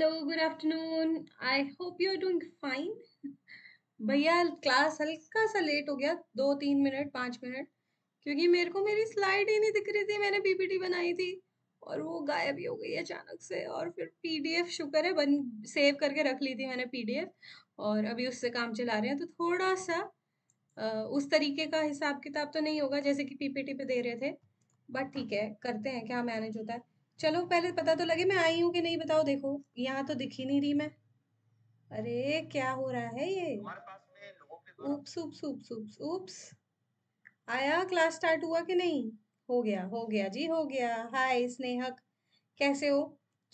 Good afternoon I hope you are doing fine भैया class हल्का सा लेट हो गया दो तीन मिनट पाँच मिनट क्योंकि मेरे को मेरी स्लाइड ही नहीं दिख रही थी मैंने पीपीटी बनाई थी और वो गायब ही हो गई अचानक से और फिर पीडीएफ शुक्र है बन सेव करके रख ली थी मैंने पीडीएफ और अभी उससे काम चला रहे हैं तो थोड़ा सा उस तरीके का हिसाब किताब तो नहीं होगा जैसे कि पीपीटी पे दे रहे थे बट ठीक है करते हैं क्या मैनेज होता है चलो पहले पता तो लगे मैं आई हूँ कि नहीं बताओ देखो यहाँ तो दिखी नहीं रही मैं अरे क्या हो रहा है ये उप्स उप्स उप्स उप्स उप्स आया क्लास स्टार्ट हुआ कि नहीं हो गया हो गया जी हो गया हाय स्नेहक कैसे हो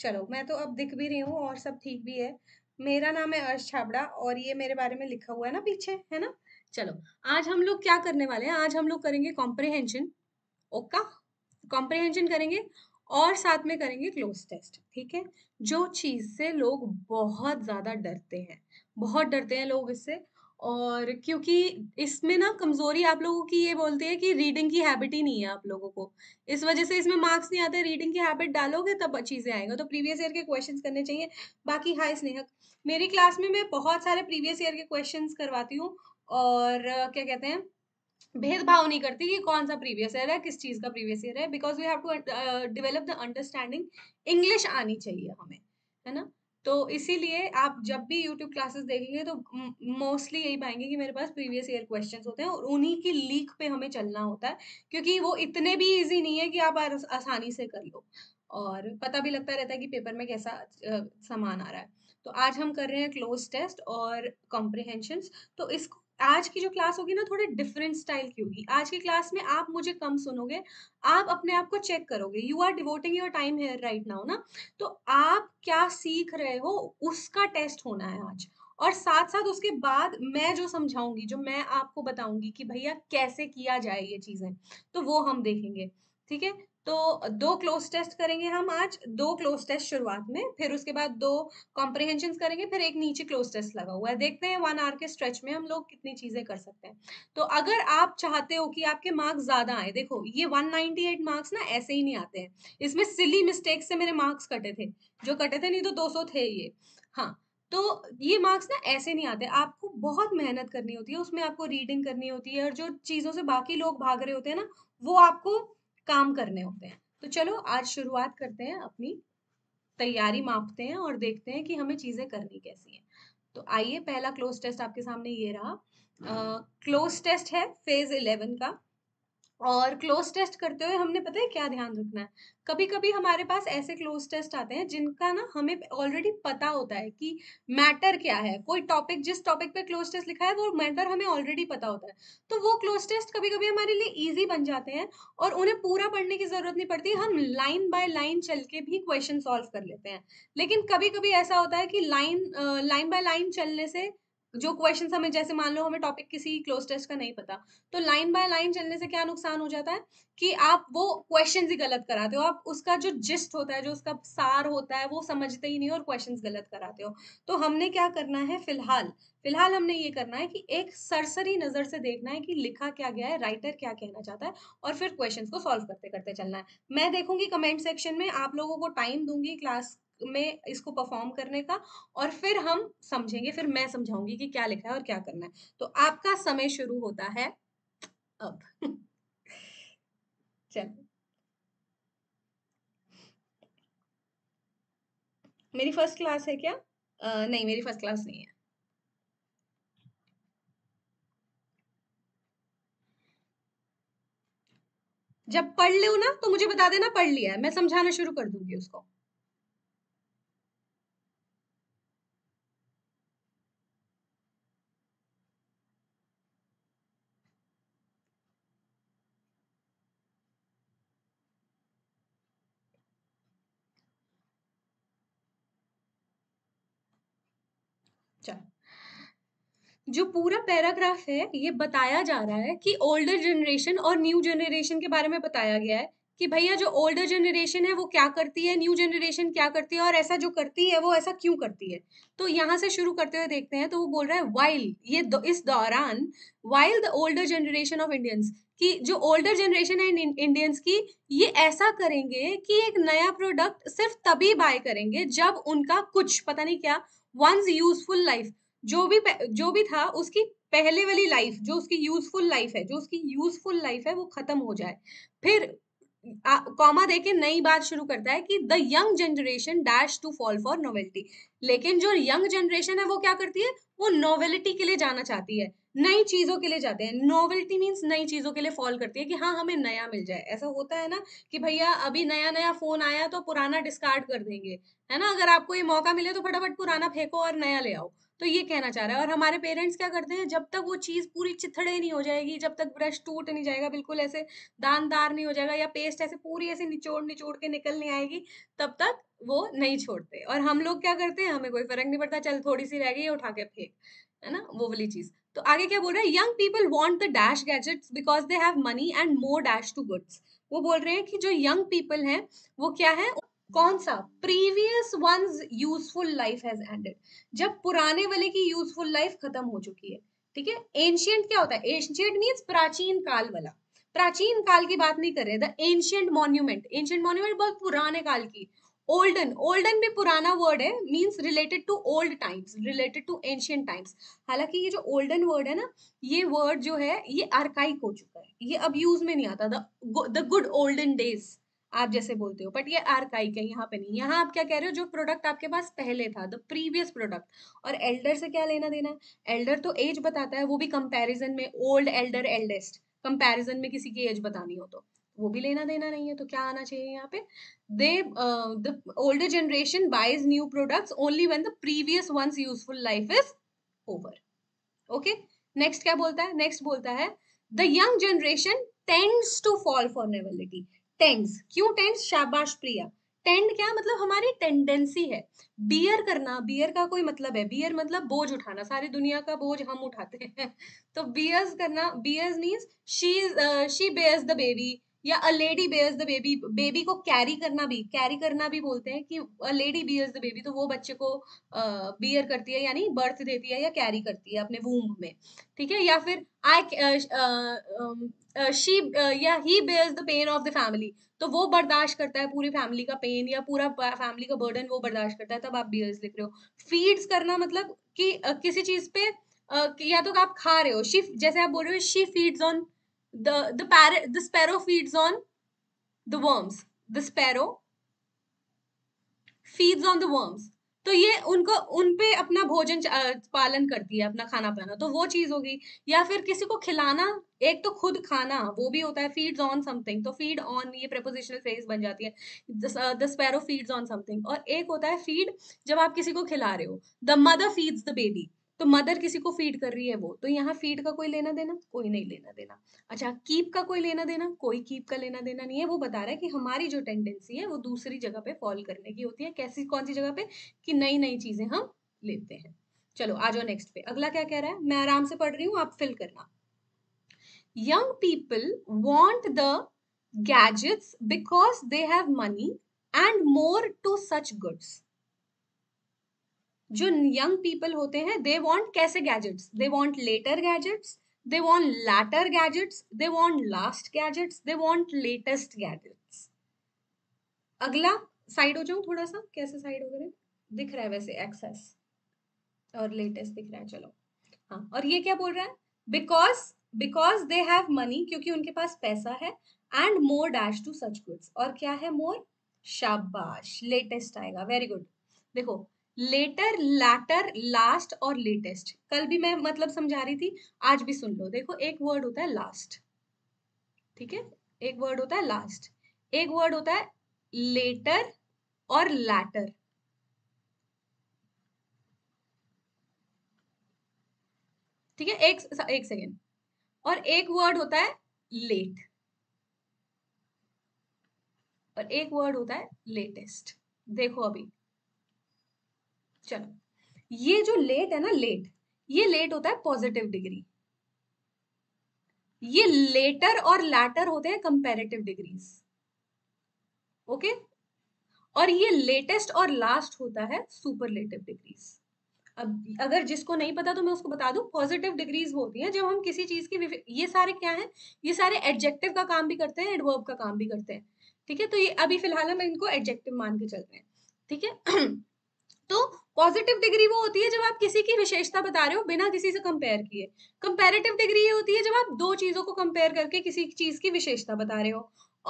चलो मैं तो अब दिख भी रही हूँ और सब ठीक भी है मेरा नाम है अर्श छाबड़ा और ये मेरे बारे में लिखा हुआ है ना पीछे है ना चलो आज हम लोग क्या करने वाले हैं आज हम लोग करेंगे कॉम्प्रिहेंशन ओका कॉम्प्रिहेंशन करेंगे और साथ में करेंगे क्लोज टेस्ट ठीक है जो चीज़ से लोग बहुत ज़्यादा डरते हैं बहुत डरते हैं लोग इससे और क्योंकि इसमें ना कमज़ोरी आप लोगों की ये बोलती है कि रीडिंग की हैबिट ही नहीं है आप लोगों को इस वजह से इसमें मार्क्स नहीं आते रीडिंग की हैबिट डालोगे तब चीज़ें आएंगे तो प्रीवियस ईयर के क्वेश्चंस करने चाहिए बाकी हाय स्नेहक मेरी क्लास में मैं बहुत सारे प्रीवियस ईयर के क्वेश्चन करवाती हूँ और क्या कहते हैं भेदभाव नहीं करती कि कौन सा प्रीवियस ईयर है किस चीज़ का प्रीवियस ईयर है because we have to develop the understanding English आनी चाहिए हमें है ना तो इसीलिए आप जब भी यूट्यूब क्लासेस देखेंगे तो मोस्टली यही पाएंगे कि मेरे पास प्रीवियस ईयर क्वेश्चंस होते हैं और उन्हीं की लीक पे हमें चलना होता है क्योंकि वो इतने भी इजी नहीं है कि आप आसानी से कर लो और पता भी लगता रहता है कि पेपर में कैसा सामान आ रहा है तो आज हम कर रहे हैं क्लोज टेस्ट और कॉम्प्रिहेंशन तो इसको आज की जो क्लास होगी ना थोड़े डिफरेंट स्टाइल की होगी आज की क्लास में आप मुझे कम सुनोगे आप अपने आप को चेक करोगे you are devoting your time here right now ना तो आप क्या सीख रहे हो उसका टेस्ट होना है आज और साथ साथ उसके बाद मैं जो समझाऊंगी जो मैं आपको बताऊंगी कि भैया कैसे किया जाए ये चीजें तो वो हम देखेंगे ठीक है तो दो क्लोज टेस्ट करेंगे हम आज दो क्लोज टेस्ट शुरुआत में फिर उसके बाद दो कॉम्प्रिहेंशन करेंगे फिर एक नीचे क्लोज टेस्ट लगा हुआ है देखते हैं वन आवर के स्ट्रेच में हम लोग कितनी चीज़ें कर सकते हैं तो अगर आप चाहते हो कि आपके मार्क्स ज़्यादा आए देखो ये एट मार्क्स ना ऐसे ही नहीं आते हैं इसमें सिली मिस्टेक से मेरे मार्क्स कटे थे जो कटे थे नहीं तो सौ थे ये हाँ तो ये मार्क्स ना ऐसे नहीं आते आपको बहुत मेहनत करनी होती है उसमें आपको रीडिंग करनी होती है और जो चीज़ों से बाकी लोग भाग रहे होते हैं ना वो आपको काम करने होते हैं तो चलो आज शुरुआत करते हैं अपनी तैयारी मापते हैं और देखते हैं कि हमें चीज़ें करनी कैसी हैं तो आइए पहला क्लोज टेस्ट आपके सामने ये रहा क्लोज uh, टेस्ट है फेज इलेवन का और क्लोज टेस्ट करते हुए हमने पता है क्या ध्यान रखना है कभी कभी हमारे पास ऐसे क्लोज टेस्ट आते हैं जिनका ना हमें ऑलरेडी पता होता है कि मैटर क्या है कोई टॉपिक जिस टॉपिक पे क्लोज टेस्ट लिखा है वो मैटर हमें ऑलरेडी पता होता है तो वो क्लोज टेस्ट कभी कभी हमारे लिए ईजी बन जाते हैं और उन्हें पूरा पढ़ने की ज़रूरत नहीं पड़ती हम लाइन बाय लाइन चल के भी क्वेश्चन सॉल्व कर लेते हैं लेकिन कभी कभी ऐसा होता है कि लाइन लाइन बाय लाइन चलने से जो क्वेश्चन हमें जैसे मान लो हमें टॉपिक किसी क्लोज टेस्ट का नहीं पता तो लाइन बाय लाइन चलने से क्या नुकसान हो जाता है कि आप वो क्वेश्चन ही गलत कराते हो आप उसका जो जिस्ट होता है जो उसका सार होता है वो समझते ही नहीं और क्वेश्चन गलत कराते हो तो हमने क्या करना है फिलहाल फिलहाल हमने ये करना है कि एक सरसरी नज़र से देखना है कि लिखा क्या गया है राइटर क्या कहना चाहता है और फिर क्वेश्चन को सॉल्व करते करते चलना है मैं देखूंगी कमेंट सेक्शन में आप लोगों को टाइम दूंगी क्लास में इसको परफॉर्म करने का और फिर हम समझेंगे फिर मैं समझाऊंगी कि क्या लिखा है और क्या करना है तो आपका समय शुरू होता है अब चलो मेरी फर्स्ट क्लास है क्या आ, नहीं मेरी फर्स्ट क्लास नहीं है जब पढ़ लो ना तो मुझे बता देना पढ़ लिया है मैं समझाना शुरू कर दूंगी उसको जो पूरा पैराग्राफ है ये बताया जा रहा है कि ओल्डर जनरेशन और न्यू जनरेशन के बारे में बताया गया है कि भैया जो ओल्डर जनरेशन है वो क्या करती है न्यू जनरेशन क्या करती है और ऐसा जो करती है वो ऐसा क्यों करती है तो यहाँ से शुरू करते हुए देखते हैं तो वो बोल रहा है वाइल ये दो, इस दौरान while the older generation of Indians कि जो ओल्डर जनरेशन है इंडियंस की ये ऐसा करेंगे कि एक नया प्रोडक्ट सिर्फ तभी बाय करेंगे जब उनका कुछ पता नहीं क्या वंस यूजफुल लाइफ जो भी जो भी था उसकी पहले वाली लाइफ जो उसकी यूजफुल लाइफ है जो उसकी यूजफुल लाइफ है वो खत्म हो जाए फिर कॉमा देके नई बात शुरू करता है कि the young generation dash to fall for novelty लेकिन जो यंग जनरेशन है वो क्या करती है वो नोवेलिटी के लिए जाना चाहती है नई चीजों के लिए जाते हैं नोवेल्टी मीन्स नई चीजों के लिए फॉल करती है कि हाँ हमें नया मिल जाए ऐसा होता है ना कि भैया अभी नया नया फोन आया तो पुराना डिस्कार्ड कर देंगे है ना अगर आपको ये मौका मिले तो फटाफट पुराना फेंको और नया ले आओ तो ये कहना चाह रहा है और हमारे पेरेंट्स क्या करते हैं जब तक वो चीज़ पूरी चिथड़े नहीं हो जाएगी जब तक ब्रश टूट नहीं जाएगा बिल्कुल ऐसे दानदार नहीं हो जाएगा या पेस्ट ऐसे पूरी ऐसे निचोड़ निचोड़ के निकल नहीं आएगी तब तक वो नहीं छोड़ते और हम लोग क्या करते हैं हमें कोई फर्क नहीं पड़ता चल थोड़ी सी रह गई उठा के फेंक है ना वो वाली चीज़ तो आगे क्या बोल रहा है young people want the dash gadgets because they have money and more dash to goods वो बोल रहे हैं कि जो यंग पीपल हैं वो क्या है कौन सा previous one useful life has ended जब पुराने वाले की यूजफुल लाइफ खत्म हो चुकी है ठीक है एंशियंट क्या होता है एंशियंट मीन्स प्राचीन काल वाला प्राचीन काल की बात नहीं कर रहे the ancient monument ancient monument बहुत पुराने काल की ओल्डन ओल्डन भी पुराना वर्ड है means related to old times related to ancient times हालांकि ये जो ओल्डन वर्ड है ना ये वर्ड जो है ये आर्काइक हो चुका है ये अब यूज में नहीं आता द गुड ओल्डन डेज आप जैसे बोलते हो बट ये आरकाई है यहाँ पे नहीं यहाँ आप क्या कह रहे हो जो प्रोडक्ट आपके पास पहले था द प्रीवियस प्रोडक्ट और एल्डर से क्या लेना देना है एल्डर तो एज बताता है वो भी कंपेरिजन में ओल्ड एल्डर एल्डेस्ट कंपेरिजन में किसी की एज बतानी हो तो वो भी लेना देना नहीं है तो क्या आना चाहिए यहाँ पे they the older generation buys new products only when the previous ones useful life is over okay next क्या बोलता है नेक्स्ट बोलता है the young generation tends to fall for novelty tends क्यों टेंड्स शाबाश प्रिया टेंड क्या मतलब हमारी टेंडेंसी है बियर करना बियर का कोई मतलब है बियर मतलब बोझ उठाना सारी दुनिया का बोझ हम उठाते हैं तो बियर्स करना bears means she she bears the baby या a lady bears the baby baby को कैरी करना भी कैरी करना भी बोलते हैं कि a lady bears the baby तो वो बच्चे को बियर uh, करती है यानी बर्थ देती है या कैरी करती है अपने वूम में ठीक है या फिर आई शी या he bears the pain of the family तो वो बर्दाश्त करता है पूरी फैमिली का पेन या पूरा फैमिली का बर्डन वो बर्दाश्त करता है तब आप बियर्स लिख रहे हो फीड्स करना मतलब कि uh, किसी चीज पे uh, या तो आप खा रहे हो शी जैसे आप बोल रहे हो she feeds on the the sparrow feeds on the worms the sparrow feeds on the worms तो ये उनको उन पे अपना भोजन पालन करती है अपना खाना पाना तो वो चीज होगी या फिर किसी को खिलाना एक तो खुद खाना वो भी होता है फीड्स ऑन समथिंग तो फीड ऑन ये प्रेपोजिशनल फ्रेज बन जाती है the sparrow feeds on something और एक होता है फीड जब आप किसी को खिला रहे हो the mother feeds the baby तो मदर किसी को फीड कर रही है वो तो यहाँ फीड का कोई लेना देना कोई नहीं लेना देना अच्छा कीप का कोई लेना देना कोई कीप का लेना देना नहीं है वो बता रहा है कि हमारी जो टेंडेंसी है वो दूसरी जगह पे फॉल करने की होती है कैसी कौन सी जगह पे कि नई नई चीजें हम लेते हैं चलो आ जाओ नेक्स्ट पे अगला क्या कह रहा है मैं आराम से पढ़ रही हूँ आप फिल करना young people want the gadgets because they have money and more to such goods जो यंग पीपल होते हैं दे वॉन्ट कैसे gadgets they want later gadgets they want latter gadgets they want last gadgets they want latest gadgets अगला side हो जाऊं थोड़ा सा कैसे साइड हो गए दिख रहा है वैसे एक्सेस और लेटेस्ट दिख रहा है चलो हाँ और ये क्या बोल रहा है because because they have money क्योंकि उनके पास पैसा है and more dash to such goods और क्या है मोर शाबाश लेटेस्ट आएगा वेरी गुड देखो लेटर लैटर लास्ट और लेटेस्ट कल भी मैं मतलब समझा रही थी आज भी सुन लो देखो एक वर्ड होता है लास्ट ठीक है एक वर्ड होता है लास्ट एक वर्ड होता है लेटर और लैटर ठीक है एक एक सेकेंड और एक वर्ड होता है लेट और एक वर्ड होता है लेटेस्ट देखो अभी चलो ये जो लेट है ना लेट ये लेट होता है पॉजिटिव डिग्री ये लेटर और लैटर होते हैं कंपेरेटिव डिग्रीज ओके और ये लेटेस्ट और लास्ट होता है सुपरलेटिव डिग्रीज अब अगर जिसको नहीं पता तो मैं उसको बता दू पॉजिटिव डिग्रीज होती हैं जब हम किसी चीज की ये सारे क्या हैं ये सारे एडजेक्टिव का काम भी करते हैं एडवर्ब का काम भी करते हैं ठीक है तो ये अभी फिलहाल हम इनको एडजेक्टिव मान के चलते हैं ठीक है तो पॉजिटिव डिग्री वो होती है जब आप किसी की विशेषता बता रहे हो बिना किसी से कंपेयर किए कंपेरेटिव डिग्री ये होती है जब आप दो चीज़ों को कंपेयर करके किसी चीज़ की विशेषता बता रहे हो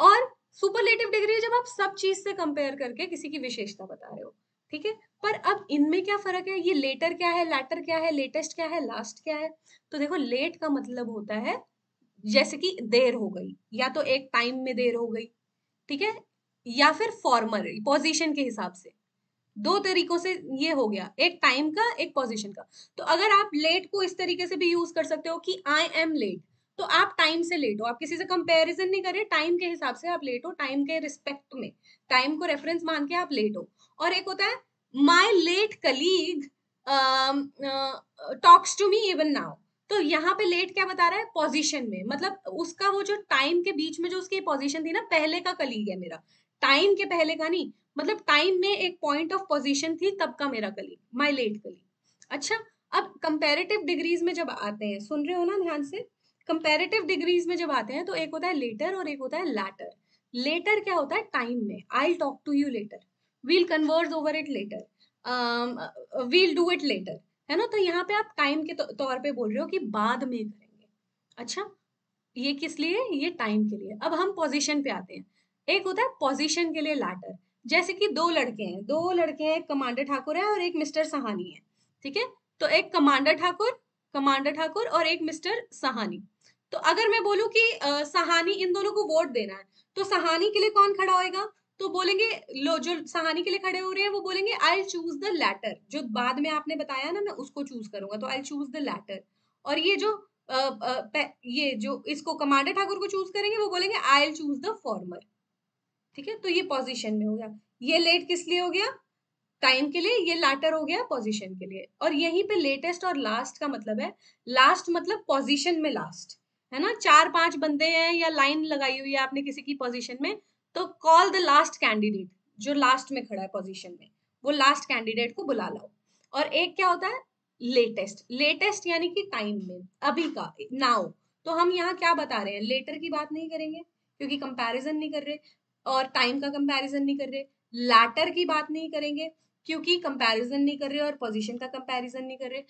और सुपरलेटिव डिग्री जब आप सब चीज़ से कंपेयर करके किसी की विशेषता बता रहे हो ठीक है पर अब इनमें क्या फ़र्क है ये लेटर क्या है लेटर क्या है लेटेस्ट क्या है लास्ट क्या है तो देखो लेट का मतलब होता है जैसे कि देर हो गई या तो एक टाइम में देर हो गई ठीक है या फिर फॉर्मल पोजीशन के हिसाब से दो तरीकों से ये हो गया एक टाइम का एक पोजिशन का तो अगर आप लेट को इस तरीके से भी यूज कर सकते हो कि आई एम लेट तो आप टाइम से लेट हो आप किसी से कंपैरिजन नहीं करें टाइम के हिसाब से आप लेट हो टाइम के रिस्पेक्ट में टाइम को रेफरेंस मान के आप लेट हो और एक होता है my late colleague talks to me even now तो यहाँ पे लेट क्या बता रहा है पोजीशन में मतलब उसका वो जो टाइम के बीच में जो उसकी पोजीशन थी ना पहले का कलीग है मेरा टाइम के पहले का नहीं मतलब टाइम में एक पॉइंट ऑफ पोजीशन थी तब का मेरा कली माय लेट कली अच्छा अब कंपैरेटिव डिग्रीज में जब आते हैं सुन रहे हो ना ध्यान से कंपैरेटिव डिग्रीज में जब आते हैं तो एक होता है लेटर और एक होता है लैटर लेटर क्या होता है टाइम में I talk to you later we'll converse over it later we'll do it later है ना तो यहाँ पे आप टाइम के तो-, तौर पे बोल रहे हो कि बाद में करेंगे अच्छा ये किस लिए ये टाइम के लिए अब हम पोजिशन पे आते हैं एक होता है पोजीशन के लिए लैटर जैसे कि दो लड़के हैं दो लड़के हैं एक कमांडर ठाकुर है और एक मिस्टर सहानी है ठीक है तो एक कमांडर ठाकुर कमांडर ठाकुर और एक मिस्टर सहानी तो अगर मैं बोलूं कि आ, सहानी इन दोनों को वोट देना है तो सहानी के लिए कौन खड़ा होएगा तो बोलेंगे लो जो सहानी के लिए खड़े हो रहे हैं वो बोलेंगे आई चूज द लैटर जो बाद में आपने बताया ना मैं उसको चूज करूंगा तो आई चूज द लैटर और ये जो आ, आ, ये जो इसको कमांडर ठाकुर को चूज करेंगे वो बोलेंगे आई चूज द फॉर्मर ठीक है तो ये पोजिशन में हो गया ये लेट किस लिए हो गया टाइम के लिए ये लाटर हो गया पोजिशन के लिए और यहीं पे लेटेस्ट और लास्ट का मतलब है लास्ट मतलब पोजिशन में लास्ट है ना चार पांच बंदे हैं या लाइन लगाई हुई है आपने किसी की पोजिशन में तो कॉल द लास्ट कैंडिडेट जो लास्ट में खड़ा है पोजिशन में वो लास्ट कैंडिडेट को बुला लाओ और एक क्या होता है लेटेस्ट लेटेस्ट यानी कि टाइम में अभी का नाउ तो हम यहाँ क्या बता रहे हैं लेटर की बात नहीं करेंगे क्योंकि कंपैरिजन नहीं कर रहे और टाइम का कंपैरिजन नहीं कर रहे लैटर की बात नहीं करेंगे क्योंकि कंपैरिजन नहीं कर रहे और पोजीशन का कंपैरिजन नहीं कर रहे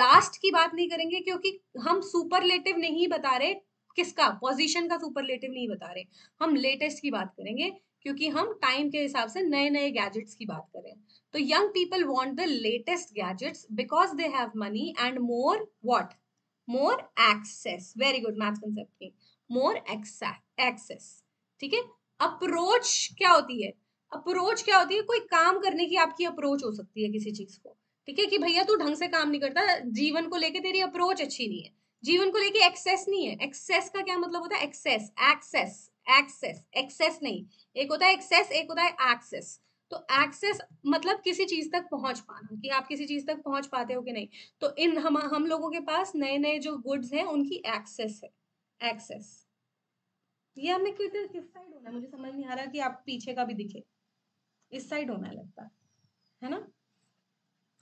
लास्ट की बात नहीं करेंगे क्योंकि हम सुपरलेटिव नहीं बता रहे किसका पोजीशन का सुपरलेटिव नहीं बता रहे हम लेटेस्ट की बात करेंगे क्योंकि हम टाइम के हिसाब से नए नए गैजेट्स की बात करें तो young people want the latest gadgets because they have money and more what more access very good maths concept more access ठीक है अप्रोच क्या होती है अप्रोच क्या होती है कोई काम करने की आपकी अप्रोच हो सकती है किसी चीज को ठीक है कि भैया तू ढंग से काम नहीं करता जीवन को लेके तेरी अप्रोच अच्छी नहीं है जीवन को लेके एक्सेस नहीं है एक्सेस का क्या मतलब होता है एक्सेस एक्सेस एक्सेस एक्सेस नहीं एक होता है एक्सेस एक होता है एक्सेस तो एक्सेस मतलब किसी चीज तक पहुंच पाना कि आप किसी चीज तक पहुंच पाते हो कि नहीं तो इन हम हम लोगों के पास नए नए जो गुड्स हैं उनकी एक्सेस है एक्सेस मैं क्यों इधर किस साइड होना है मुझे समझ नहीं आ रहा कि आप पीछे का भी दिखे इस साइड होना है लगता है ना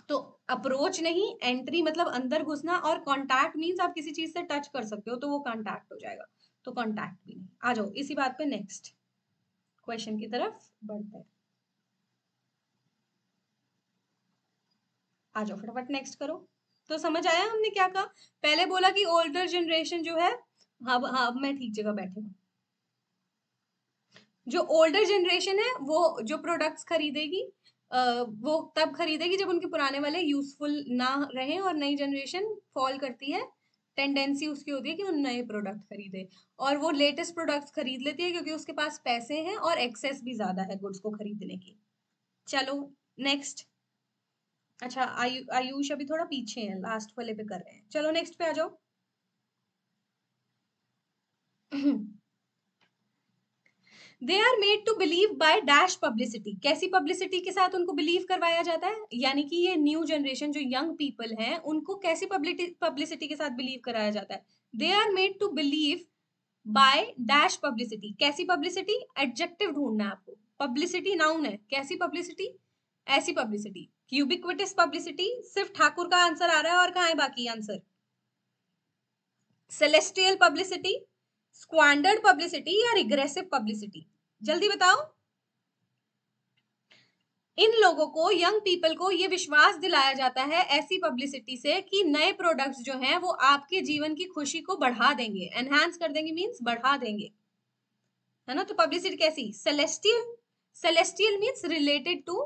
तो अप्रोच नहीं एंट्री मतलब अंदर घुसना और कांटेक्ट मींस आप किसी चीज से टच कर सकते हो तो वो कांटेक्ट हो जाएगा तो कांटेक्ट भी नहीं आ जाओ इसी बात पे नेक्स्ट क्वेश्चन की तरफ बढ़ते हैं आ जाओ फटाफट नेक्स्ट करो तो समझ आया हमने क्या कहा पहले बोला कि ओल्डर जनरेशन जो है हाँ हाँ मैं ठीक जगह बैठी हूँ जो ओल्डर जनरेशन है वो जो प्रोडक्ट्स खरीदेगी वो तब खरीदेगी जब उनके पुराने वाले यूजफुल ना रहे और नई जनरेशन फॉल करती है टेंडेंसी उसकी होती है कि वो नए प्रोडक्ट खरीदे और वो लेटेस्ट प्रोडक्ट्स खरीद लेती है क्योंकि उसके पास पैसे हैं और एक्सेस भी ज़्यादा है गुड्स को खरीदने की चलो नेक्स्ट अच्छा आयु आयुष अभी थोड़ा पीछे है लास्ट वाले पे कर रहे हैं चलो नेक्स्ट पे आ जाओ they are made to believe by dash publicity कैसी पब्लिसिटी के साथ उनको बिलीव करवाया जाता है यानी कि ये न्यू जनरेशन जो यंग पीपल हैं उनको कैसी पब्लिसिटी के साथ बिलीव कराया जाता है they are made to believe by dash publicity कैसी पब्लिसिटी एडजेक्टिव ढूंढना है आपको पब्लिसिटी नाउन है कैसी पब्लिसिटी ऐसी पब्लिसिटी क्यूबिक्विटिस पब्लिसिटी सिर्फ ठाकुर का आंसर आ रहा है और कहा है बाकी answer celestial publicity squandered publicity या रिग्रेसिव पब्लिसिटी जल्दी बताओ इन लोगों को यंग पीपल को ये विश्वास दिलाया जाता है ऐसी पब्लिसिटी से कि नए प्रोडक्ट्स जो हैं वो आपके जीवन की खुशी को बढ़ा देंगे एनहेंस कर देंगे मींस बढ़ा देंगे है ना तो पब्लिसिटी कैसी celestial celestial means related to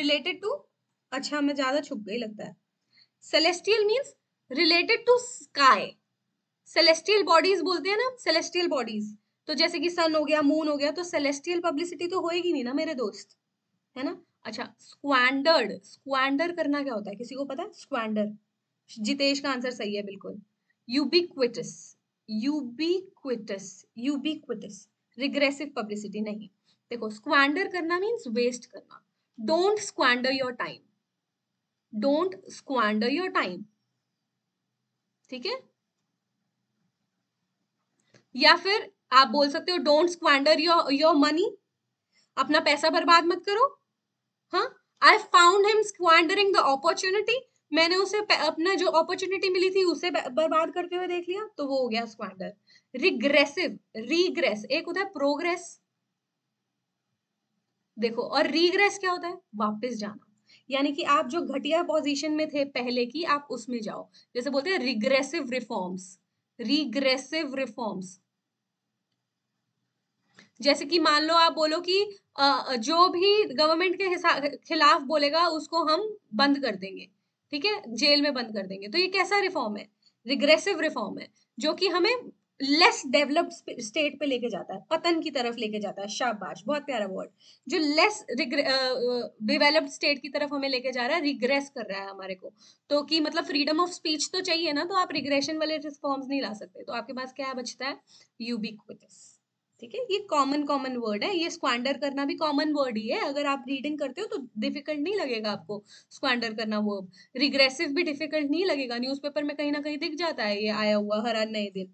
related to अच्छा मैं ज्यादा छुप गई लगता है celestial means related to sky celestial bodies बोलते हैं ना सेलेस्टियल बॉडीज तो जैसे कि सन हो गया मून हो गया तो सेलेस्टियल पब्लिसिटी तो होएगी नहीं ना मेरे दोस्त है ना अच्छा स्क्वांडर्ड स्क्वांडर करना क्या होता है किसी को पता है स्क्वांडर जितेश का आंसर सही है बिल्कुल ubiquitous ubiquitous ubiquitous regressive publicity नहीं देखो स्क्वांडर करना मीन्स वेस्ट करना don't squander your time don't squander your time ठीक है या फिर आप बोल सकते हो don't squander your your money अपना पैसा बर्बाद मत करो हाँ I found him squandering the opportunity मैंने उसे अपना जो अपॉर्चुनिटी मिली थी उसे बर्बाद करते हुए देख लिया तो वो हो गया स्क्वांडर रिग्रेसिव रिग्रेस एक होता है प्रोग्रेस देखो और रिग्रेस क्या होता है वापस जाना यानी कि आप जो घटिया पोजीशन में थे पहले की आप उसमें जाओ जैसे बोलते हैं रिग्रेसिव रिफॉर्म्स रिग्रेसिव रिफॉर्म्स जैसे कि मान लो आप बोलो कि जो भी गवर्नमेंट के खिलाफ बोलेगा उसको हम बंद कर देंगे ठीक है जेल में बंद कर देंगे तो ये कैसा रिफॉर्म है रिग्रेसिव रिफॉर्म है जो कि हमें लेस डेवलप्ड स्टेट पे लेके जाता है पतन की तरफ लेके जाता है शाबाश बहुत प्यारा वर्ड जो लेस डेवलप्ड स्टेट की तरफ हमें लेके जा रहा है रिग्रेस कर रहा है हमारे को तो कि मतलब फ्रीडम ऑफ स्पीच तो चाहिए ना तो आप रिग्रेशन वाले रिस्पॉन्स नहीं ला सकते तो आपके पास क्या बचता है यूबिक्विटस ठीक है ये कॉमन कॉमन वर्ड है ये स्क्वांडर करना भी कॉमन वर्ड ही है अगर आप रीडिंग करते हो तो डिफिकल्ट नहीं लगेगा आपको स्क्वांडर करना वर्ब रिग्रेसिव भी डिफिकल्ट नहीं लगेगा न्यूज़पेपर में कहीं ना कहीं दिख जाता है ये आया हुआ हर नए दिन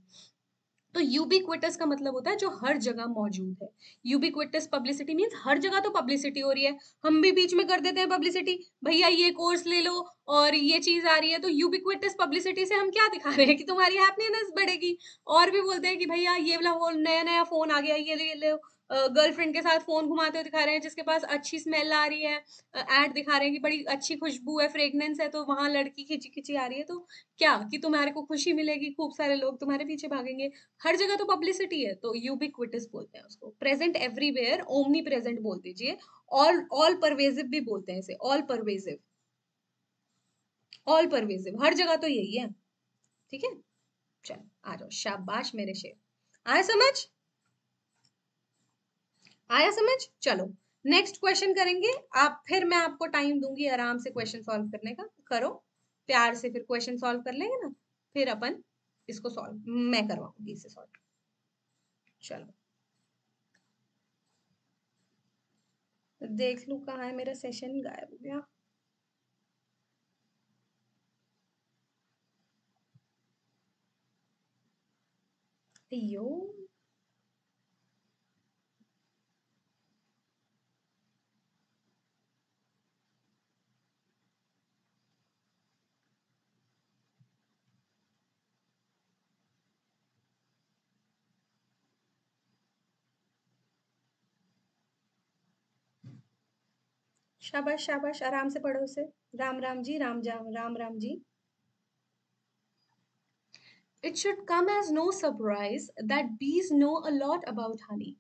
तो यूबिक्विटस का मतलब होता है जो हर जगह मौजूद है यूबिक्विटस पब्लिसिटी मीन्स हर जगह तो पब्लिसिटी हो रही है हम भी बीच में कर देते हैं पब्लिसिटी भैया ये कोर्स ले लो और ये चीज आ रही है तो यूबिक्विटस पब्लिसिटी से हम क्या दिखा रहे हैं कि तुम्हारी हैप्पीनेस बढ़ेगी और भी बोलते हैं कि भैया ये वाला नया नया फोन आ गया ये ले लो गर्लफ्रेंड के साथ फ़ोन घुमाते हुए दिखा रहे हैं जिसके पास अच्छी स्मेल आ रही है एड दिखा रहे हैं कि बड़ी अच्छी खुशबू है फ्रेगनेंस है तो वहां लड़की खिंची खिंची आ रही है तो क्या कि तुम्हारे को खुशी मिलेगी खूब सारे लोग तुम्हारे पीछे भागेंगे हर जगह तो पब्लिसिटी है तो यू क्विटिस बोलते हैं उसको प्रेजेंट एवरीवेयर ओमनी प्रेजेंट बोल दीजिए ऑल ऑल परवेजिव भी बोलते हैं इसे ऑल परवेजिव ऑल परवेजिव हर जगह तो यही है ठीक है चल आ जाओ शाबाश मेरे शेर आए समझ आया समझ चलो नेक्स्ट क्वेश्चन करेंगे आप फिर मैं आपको टाइम दूंगी आराम से क्वेश्चन सॉल्व करने का करो प्यार से फिर क्वेश्चन सॉल्व कर लेंगे ना फिर अपन इसको सॉल्व मैं करवाऊंगी इसे सॉल्व चलो देख लू कहा है मेरा सेशन गायब हो गया अयो शाबाश शाबाश आराम से पढ़ो उसे राम राम जी राम जाम Ram Ram ji it should come as no surprise that bees know a lot about honey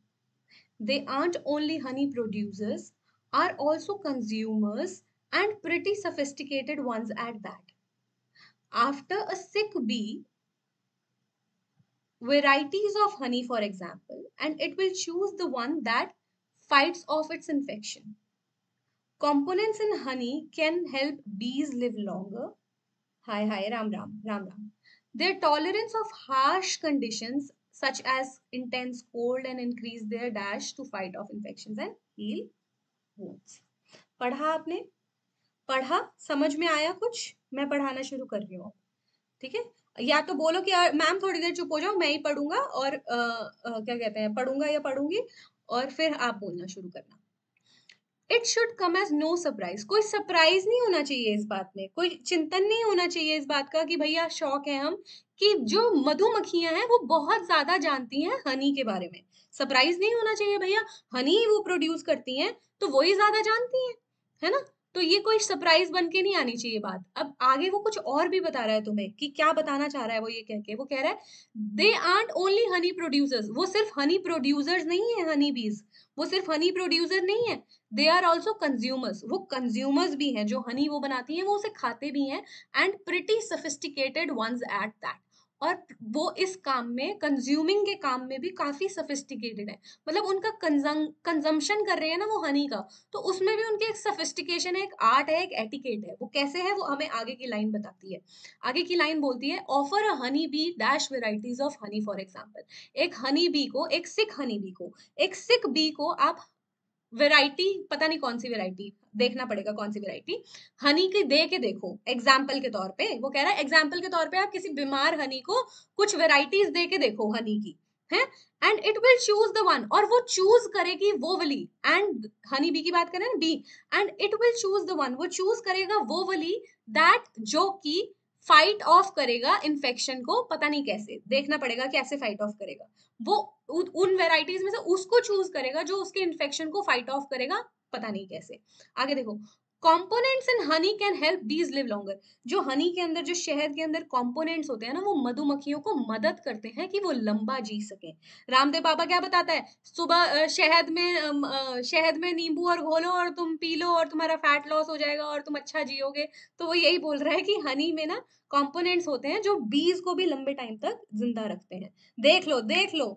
they aren't only honey producers are also consumers and pretty sophisticated ones at that offer a sick bee varieties of honey for example and it will choose the one that fights off its infection Components in honey can help bees live longer. Hi, hi, Ram Ram, Ram Ram. Their tolerance of harsh conditions such as intense cold and increase their dash to fight off infections and heal wounds. पढ़ा आपने पढ़ा समझ में आया कुछ मैं पढ़ाना शुरू कर रही हूँ ठीक है या तो बोलो कि मैम थोड़ी देर चुप हो जाओ मैं ही पढ़ूंगा और आ, आ, क्या कहते हैं पढ़ूंगा या पढ़ूंगी और फिर आप बोलना शुरू करना it should come as no surprise कोई सरप्राइज नहीं होना चाहिए इस बात में कोई चिंतन नहीं होना चाहिए इस बात का कि भैया शौक है हम कि जो मधुमक्खियां हैं वो बहुत ज्यादा जानती हैं हनी के बारे में सरप्राइज नहीं होना चाहिए भैया हनी वो प्रोड्यूस करती हैं तो वो ही ज्यादा जानती हैं है ना तो ये कोई सरप्राइज बन के नहीं आनी चाहिए बात अब आगे वो कुछ और भी बता रहा है तुम्हें कि क्या बताना चाह रहा है वो ये कह के वो कह रहा है they aren't only honey producers वो सिर्फ हनी प्रोड्यूसर्स नहीं है हनी बीज वो सिर्फ हनी प्रोड्यूसर नहीं है दे आर ऑल्सो कंज्यूमर्स वो कंज्यूमर्स भी हैं जो हनी वो बनाती हैं वो उसे खाते भी हैं and pretty sophisticated ones at that और वो इस काम में कंज्यूमिंग के काम में भी काफ़ी सफिस्टिकेटेड है मतलब उनका कंजम्पशन कर रहे हैं ना वो हनी का तो उसमें भी उनकी एक सफिस्टिकेशन है एक आर्ट है एक एटिकेट है वो कैसे है वो हमें आगे की लाइन बताती है आगे की लाइन बोलती है offer a honey bee dash varieties of honey for example एक हनी बी को एक सिक हनी बी को एक सिक बी को आप वेराइटी पता नहीं कौन सी वेराइटी देखना पड़ेगा कौन सी वेराइटी हनी की दे के देखो एग्जाम्पल के तौर पे वो कह रहा है एग्जाम्पल के तौर पे आप किसी बीमार हनी को कुछ वेराइटीज दे के देखो हनी की है and it will choose the one और वो चूज करेगी वो वली एंड हनी बी की बात करें ना bee and it will choose the one वो चूज करेगा वो वली दैट जो की फाइट ऑफ करेगा इन्फेक्शन को पता नहीं कैसे देखना पड़ेगा कैसे फाइट ऑफ करेगा वो उ, उन वेराइटीज में से उसको चूज करेगा जो उसके इन्फेक्शन को फाइट ऑफ करेगा पता नहीं कैसे आगे देखो components in honey can help bees live longer जो हनी के अंदर जो शहद के अंदर कॉम्पोनेंट्स होते हैं ना वो मधुमक्खियों को मदद करते हैं कि वो लंबा जी सके रामदेव बाबा क्या बताता है सुबह शहद में शहद में नींबू और घोलो और तुम पी लो और तुम्हारा फैट लॉस हो जाएगा और तुम अच्छा जियोगे तो वो यही बोल रहा है कि हनी में ना कॉम्पोनेंट्स होते हैं जो बीज को भी लंबे टाइम तक जिंदा रखते हैं देख लो देख लो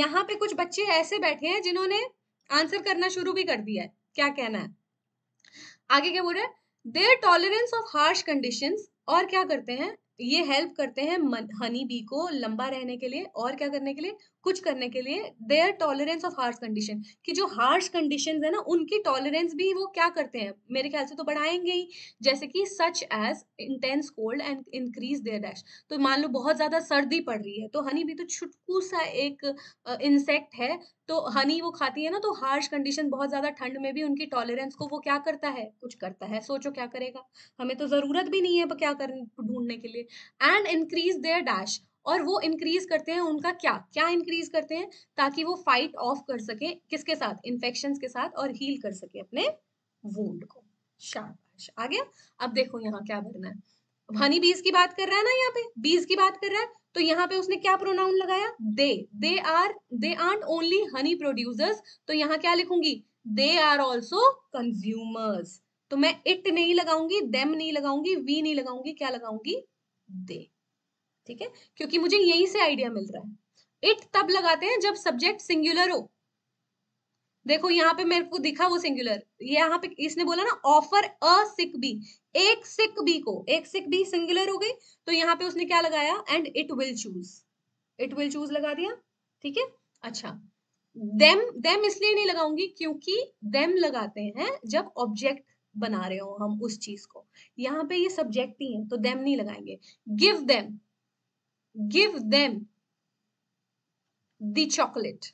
यहाँ पे कुछ बच्चे ऐसे बैठे हैं जिन्होंने आंसर करना शुरू भी कर दिया है क्या कहना है आगे क्या बोल रहे हैं their tolerance of harsh condition और क्या करते हैं ये हेल्प करते हैं हनी बी को लंबा रहने के लिए और क्या करने के लिए कुछ करने के लिए their tolerance of harsh condition कि जो हार्श कंडीशन है ना उनकी टॉलरेंस भी वो क्या करते हैं मेरे ख्याल से तो बढ़ाएंगे ही जैसे कि such as intense cold and increase their dash तो मान लो बहुत ज़्यादा सर्दी पड़ रही है तो हनी भी तो छुटकू सा एक इंसेक्ट है तो हनी वो खाती है ना तो हार्श कंडीशन बहुत ज़्यादा ठंड में भी उनकी टॉलरेंस को वो क्या करता है कुछ करता है सोचो क्या करेगा हमें तो ज़रूरत भी नहीं है क्या कर ढूंढने के लिए एंड इंक्रीज देयर डैश और वो इंक्रीज करते हैं उनका क्या क्या इंक्रीज करते हैं ताकि वो फाइट ऑफ कर सके किसके साथ इन्फेक्शन के साथ और हील कर सके अपने वूड को शाबाश गया अब देखो यहाँ क्या भरना है हनी बीज की बात कर रहा है ना यहाँ पे बीज की बात कर रहा है तो यहाँ पे उसने क्या प्रोनाउन लगाया they they are they are only honey producers तो यहाँ क्या लिखूंगी दे आर ऑल्सो कंज्यूमर्स तो मैं इट नहीं लगाऊंगी देम नहीं लगाऊंगी वी नहीं लगाऊंगी क्या लगाऊंगी दे ठीक है क्योंकि मुझे यहीं से आइडिया मिल रहा है इट तब लगाते हैं जब सब्जेक्ट सिंगुलर हो देखो यहाँ पे मेरे को दिखा वो सिंगुलर यहाँ पे इसने बोला ना ऑफर अ सिक बी एक सिक बी को एक सिक बी सिंगुलर हो गई तो यहाँ पे उसने क्या लगाया and it will choose it will choose लगा दिया ठीक है अच्छा देम देम इसलिए नहीं लगाऊंगी क्योंकि देम लगाते हैं जब ऑब्जेक्ट बना रहे हो हम उस चीज को यहाँ पे ये सब्जेक्ट ही है तो देम नहीं लगाएंगे give them give them the chocolate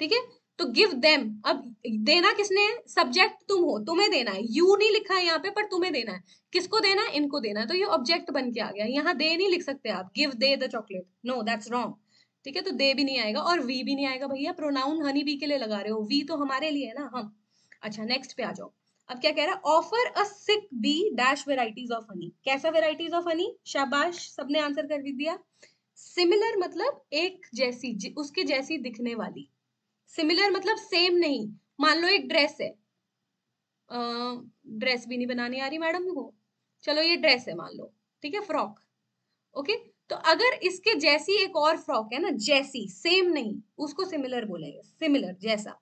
ठीक है तो गिव देम अब देना किसने सब्जेक्ट तुम हो तुम्हें देना है यू नहीं लिखा है यहाँ पे पर तुम्हें देना है किसको देना है इनको देना है तो ये ऑब्जेक्ट बन के आ गया यहाँ दे नहीं लिख सकते आप give they the chocolate no that's wrong ठीक है तो दे भी नहीं आएगा और वी भी नहीं आएगा भैया प्रोनाउन हनी बी के लिए लगा रहे हो वी तो हमारे लिए है ना हम अच्छा नेक्स्ट पे आ जाओ अब क्या कह रहा है offer a sick bee dash varieties of honey कैसा वेराइटीज ऑफ हनी शाबाश सबने आंसर कर भी दिया सिमिलर मतलब एक जैसी ज, उसके जैसी दिखने वाली सिमिलर मतलब सेम नहीं मान लो एक ड्रेस है आ, ड्रेस भी नहीं बनाने आ रही मैडम को चलो ये ड्रेस है मान लो ठीक है फ्रॉक ओके okay? तो अगर इसके जैसी एक और फ्रॉक है ना जैसी सेम नहीं उसको सिमिलर बोलेंगे सिमिलर जैसा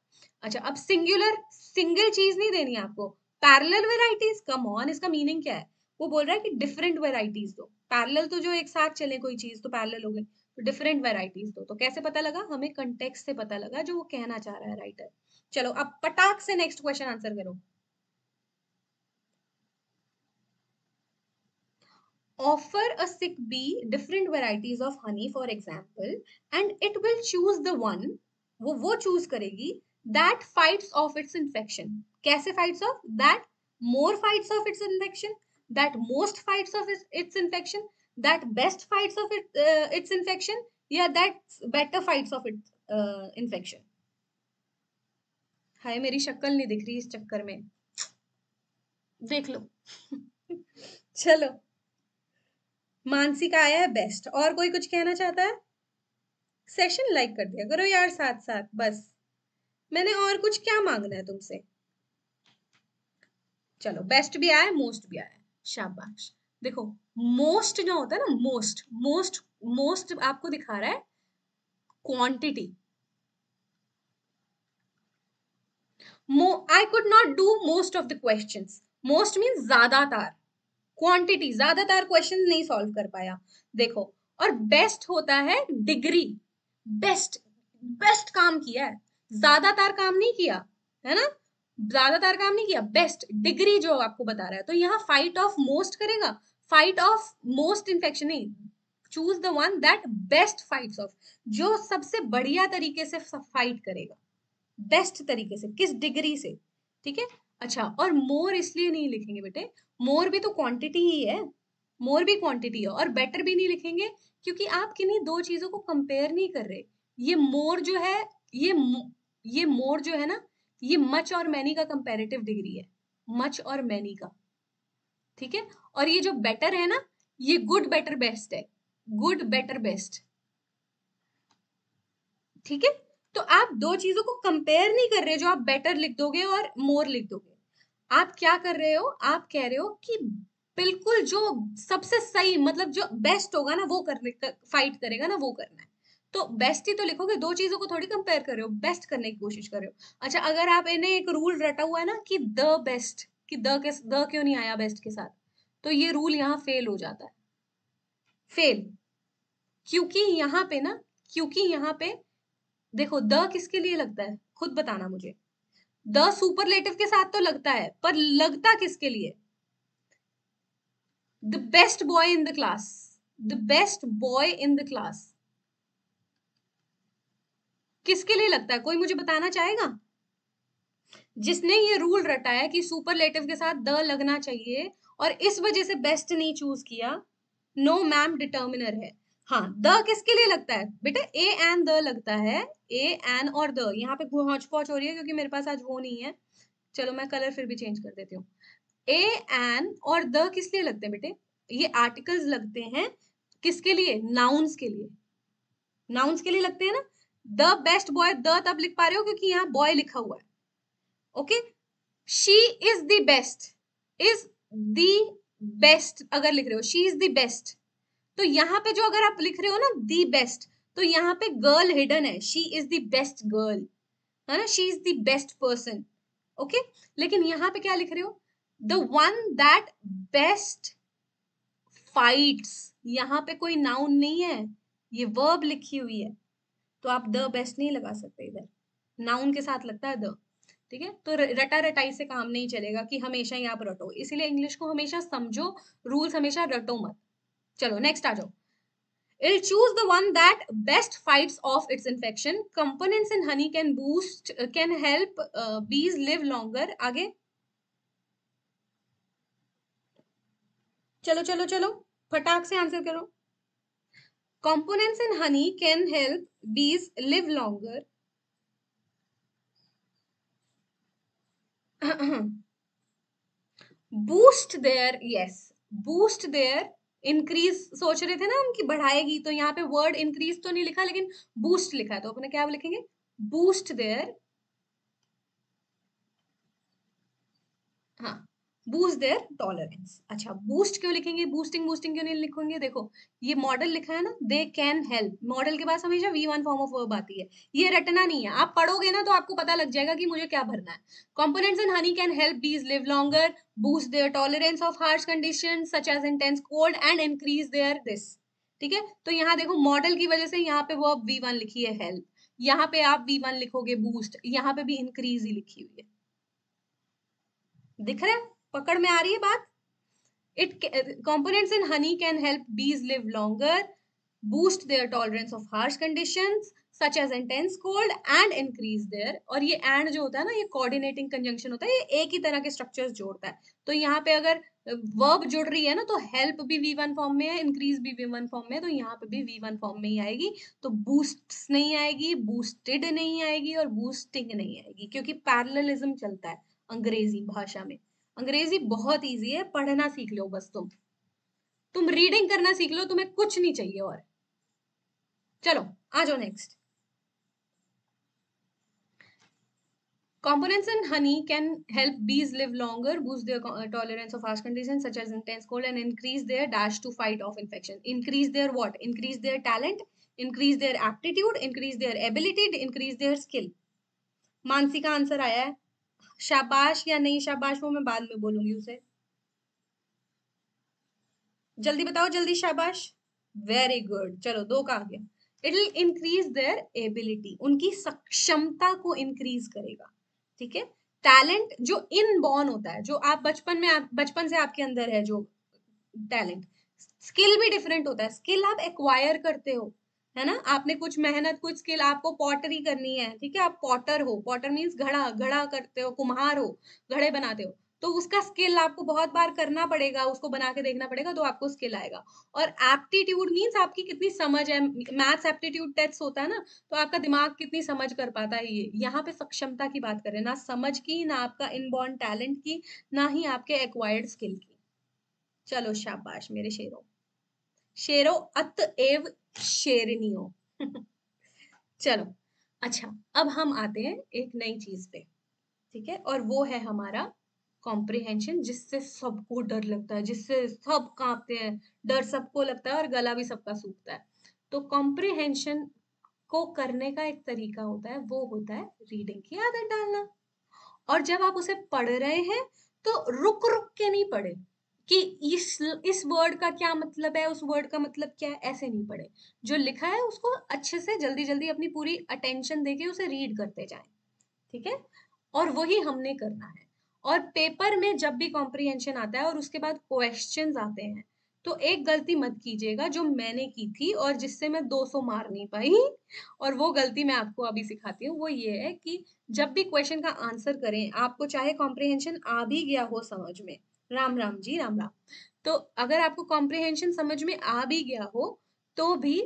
अच्छा अब सिंगुलर सिंगल चीज नहीं देनी आपको पैरेलल वेराइटीज कम ऑन इसका मीनिंग क्या है वो बोल रहा है कि डिफरेंट वेराइटीज दो पैरेलल तो जो एक साथ चले कोई चीज तो पैरेलल हो गई तो डिफरेंट वेराइटीज दो तो कैसे पता लगा हमें कंटेक्स से पता लगा जो वो कहना चाह रहा है राइटर चलो अब पटाख से नेक्स्ट क्वेश्चन आंसर करो offer a sick bee different varieties of honey for example and it will choose the one wo wo choose karegi that fights off its infection kaise fights off that more fights off its infection that most fights off its, its infection that best fights off it, uh, its infection yeah that better fights off its uh, infection हाय मेरी शक्ल नहीं दिख रही इस चक्कर में देख लो चलो मानसिक आया है बेस्ट और कोई कुछ कहना चाहता है सेशन लाइक कर दिया करो यार साथ साथ बस मैंने और कुछ क्या मांगना है तुमसे चलो बेस्ट भी आया मोस्ट भी आया शाबाश देखो मोस्ट जो होता है ना मोस्ट मोस्ट मोस्ट आपको दिखा रहा है quantity I could not do most of the question most mean ज्यादातर क्वांटिटी ज्यादातर क्वेश्चन नहीं सॉल्व कर पाया देखो और बेस्ट होता है डिग्री बेस्ट बेस्ट काम किया है ज्यादातर काम नहीं किया है ना ज्यादातर काम नहीं किया बेस्ट डिग्री जो आपको बता रहा है तो यहाँ फाइट ऑफ मोस्ट करेगा फाइट ऑफ मोस्ट इन्फेक्शन नहीं choose the one that best fight off जो सबसे बढ़िया तरीके से फाइट करेगा बेस्ट तरीके से किस डिग्री से ठीक है अच्छा और मोर इसलिए नहीं लिखेंगे बेटे मोर भी तो क्वांटिटी ही है मोर भी क्वांटिटी है और बेटर भी नहीं लिखेंगे क्योंकि आप किन्हीं दो चीजों को कंपेयर नहीं कर रहे ये मोर जो है ये ये मोर जो है ना ये मच और मैनी का कंपेरेटिव डिग्री है मच और मैनी का ठीक है और ये जो बेटर है ना ये गुड बेटर बेस्ट है गुड बेटर बेस्ट ठीक है तो आप दो चीजों को कंपेयर नहीं कर रहे जो आप बेटर लिख दोगे और मोर लिख दोगे आप क्या कर रहे हो आप कह रहे हो कि बिल्कुल जो सबसे सही मतलब जो बेस्ट होगा ना वो करने कर, फाइट करेगा ना वो करना है तो बेस्ट ही तो लिखोगे दो चीजों को थोड़ी कंपेयर कर रहे हो बेस्ट करने की कोशिश कर रहे हो अच्छा अगर आप इन्हें एक रूल रटा हुआ है ना कि द बेस्ट कि द के द क्यों नहीं आया बेस्ट के साथ तो ये रूल यहाँ फेल हो जाता है फेल क्योंकि यहाँ पे ना क्योंकि यहाँ पे देखो द किसके लिए लगता है खुद बताना मुझे द सुपरलेटिव के साथ तो लगता है पर लगता किसके लिए the best boy in the class the best boy in the class किसके लिए लगता है कोई मुझे बताना चाहेगा जिसने ये रूल रटा है कि सुपरलेटिव के साथ द लगना चाहिए और इस वजह से बेस्ट नहीं चूज किया नो मैम डिटर्मिनर है हाँ द किसके लिए लगता है बेटा ए एन द लगता है ए एन और द यहाँ पे पहुंच पहुंच हो रही है क्योंकि मेरे पास आज वो नहीं है चलो मैं कलर फिर भी चेंज कर देती हूँ ए एन और द किस लिए लगते हैं बेटे ये आर्टिकल्स लगते हैं किसके लिए नाउन्स के लिए नाउन्स के लिए लगते हैं ना द बेस्ट बॉय द तब लिख पा रहे हो क्योंकि यहाँ बॉय लिखा हुआ है okay she is the best is the best अगर लिख रहे हो शी इज द बेस्ट तो यहाँ पे जो अगर आप लिख रहे हो ना दी बेस्ट तो यहाँ पे गर्ल हिडन है she is the best girl है ना she is the best person okay लेकिन यहाँ पे क्या लिख रहे हो the one that best fights यहाँ पे कोई नाउन नहीं है ये वर्ब लिखी हुई है तो आप द बेस्ट नहीं लगा सकते इधर नाउन के साथ लगता है द ठीक है तो रटा रटाई से काम नहीं चलेगा कि हमेशा यहाँ पर रटो इसीलिए इंग्लिश को हमेशा समझो रूल्स हमेशा रटो मत चलो नेक्स्ट आ जाओ it'll choose the one that best fight off its infection components in honey can boost can help bees live longer आगे चलो चलो चलो फटाक से आंसर करो components in honey can help bees live longer boost their yes boost their increase सोच रहे थे ना हम कि बढ़ाएगी तो यहाँ पे वर्ड इंक्रीज तो नहीं लिखा लेकिन बूस्ट लिखा है तो अपने क्या लिखेंगे बूस्ट देयर हाँ बूस्ट देयर टॉलरेंस अच्छा बूस्ट क्यों लिखेंगे बूस्टिंग बूस्टिंग क्यों नहीं लिखेंगे देखो ये मॉडल लिखा है ना दे कैन हेल्प मॉडल के पास हमेशा V one form of verb आती है ये रटना नहीं है आप पढ़ोगे ना तो आपको पता लग जाएगा कि मुझे क्या भरना है components in honey can help bees live longer boost their tolerance of harsh condition such as intense cold and increase their this ठीक है तो यहाँ देखो मॉडल की वजह से यहाँ पे वो अब वी वन लिखी है हेल्प यहाँ पे आप वी वन लिखोगे बूस्ट यहाँ पे भी इंक्रीज ही लिखी हुई है दिख रहा है पकड़ में आ रही है बात it components in honey can help bees live longer boost their tolerance of harsh condition such as intense cold and increase their और ये एंड जो होता है ना ये कोऑर्डिनेटिंग कंजंक्शन होता है ये एक ही तरह के स्ट्रक्चर्स जोड़ता है तो यहाँ पे अगर वर्ब जुड़ रही है ना तो हेल्प भी वी वन फॉर्म में है इंक्रीज भी वी वन फॉर्म में है तो यहाँ पे भी वी वन फॉर्म में ही आएगी तो बूस्ट नहीं आएगी बूस्टेड नहीं आएगी और बूस्टिंग नहीं आएगी क्योंकि पैरलिज्म चलता है अंग्रेजी भाषा में अंग्रेजी बहुत ईजी है पढ़ना सीख लो बस तुम तुम रीडिंग करना सीख लो तुम्हें कुछ नहीं चाहिए और चलो आ जाओ next Components in honey can help bees live longer, boost their tolerance of harsh conditions such as intense cold, and increase their dash to fight off infection. Increase their what? Increase their talent, increase their aptitude, increase their ability, increase their skill. Mansi का answer आया है शाबाश या नहीं शाबाश वो मैं बाद में बोलूंगी उसे जल्दी बताओ जल्दी शाबाश वेरी गुड चलो दो का आ गया it will increase their ability उनकी सक्षमता को इंक्रीज करेगा ठीक है टैलेंट जो इनबॉर्न होता है जो आप बचपन में बचपन से आपके अंदर है जो टैलेंट स्किल भी डिफरेंट होता है स्किल आप एक्वायर करते हो है ना आपने कुछ मेहनत कुछ स्किल आपको पॉटरी करनी है ठीक है आप पॉटर हो पॉटर मीन्स घड़ा घड़ा करते हो कुम्हार हो घड़े बनाते हो तो उसका स्किल आपको बहुत बार करना पड़ेगा उसको बना के देखना पड़ेगा तो आपको स्किल आएगा और एप्टीट्यूड मीन्स आपकी कितनी समझ है मैथ्स एप्टीट्यूड टेस्ट होता है ना तो आपका दिमाग कितनी समझ कर पाता है ये यहाँ पे सक्षमता की बात करें ना समझ की ना आपका इनबॉर्न टैलेंट की ना ही आपके एक्वायर्ड स्किल की चलो शाबाश मेरे शेरों शेरों अत एव शेरनी हो चलो अच्छा अब हम आते हैं एक नई चीज पे ठीक है और वो है हमारा कॉम्प्रिहेंशन जिससे सबको डर लगता है जिससे सब कांपते हैं डर सबको लगता है और गला भी सबका सूखता है तो कॉम्प्रिहेंशन को करने का एक तरीका होता है वो होता है रीडिंग की आदत डालना और जब आप उसे पढ़ रहे हैं तो रुक रुक के नहीं पढ़े कि इस इस वर्ड का क्या मतलब है उस वर्ड का मतलब क्या है ऐसे नहीं पढ़े जो लिखा है उसको अच्छे से जल्दी जल्दी अपनी पूरी अटेंशन देके उसे रीड करते जाए ठीक है और वही हमने करना है और पेपर में जब भी कॉम्प्रिहेंशन आता है और उसके बाद क्वेश्चन आते हैं तो एक गलती मत कीजिएगा जो मैंने की थी और जिससे मैं 200 मार नहीं पाई और वो गलती मैं आपको अभी सिखाती हूँ वो ये है कि जब भी क्वेश्चन का आंसर करें आपको चाहे कॉम्प्रिहेंशन आ भी गया हो समझ में राम राम जी राम राम तो अगर आपको कॉम्प्रिहेंशन समझ में आ भी गया हो तो भी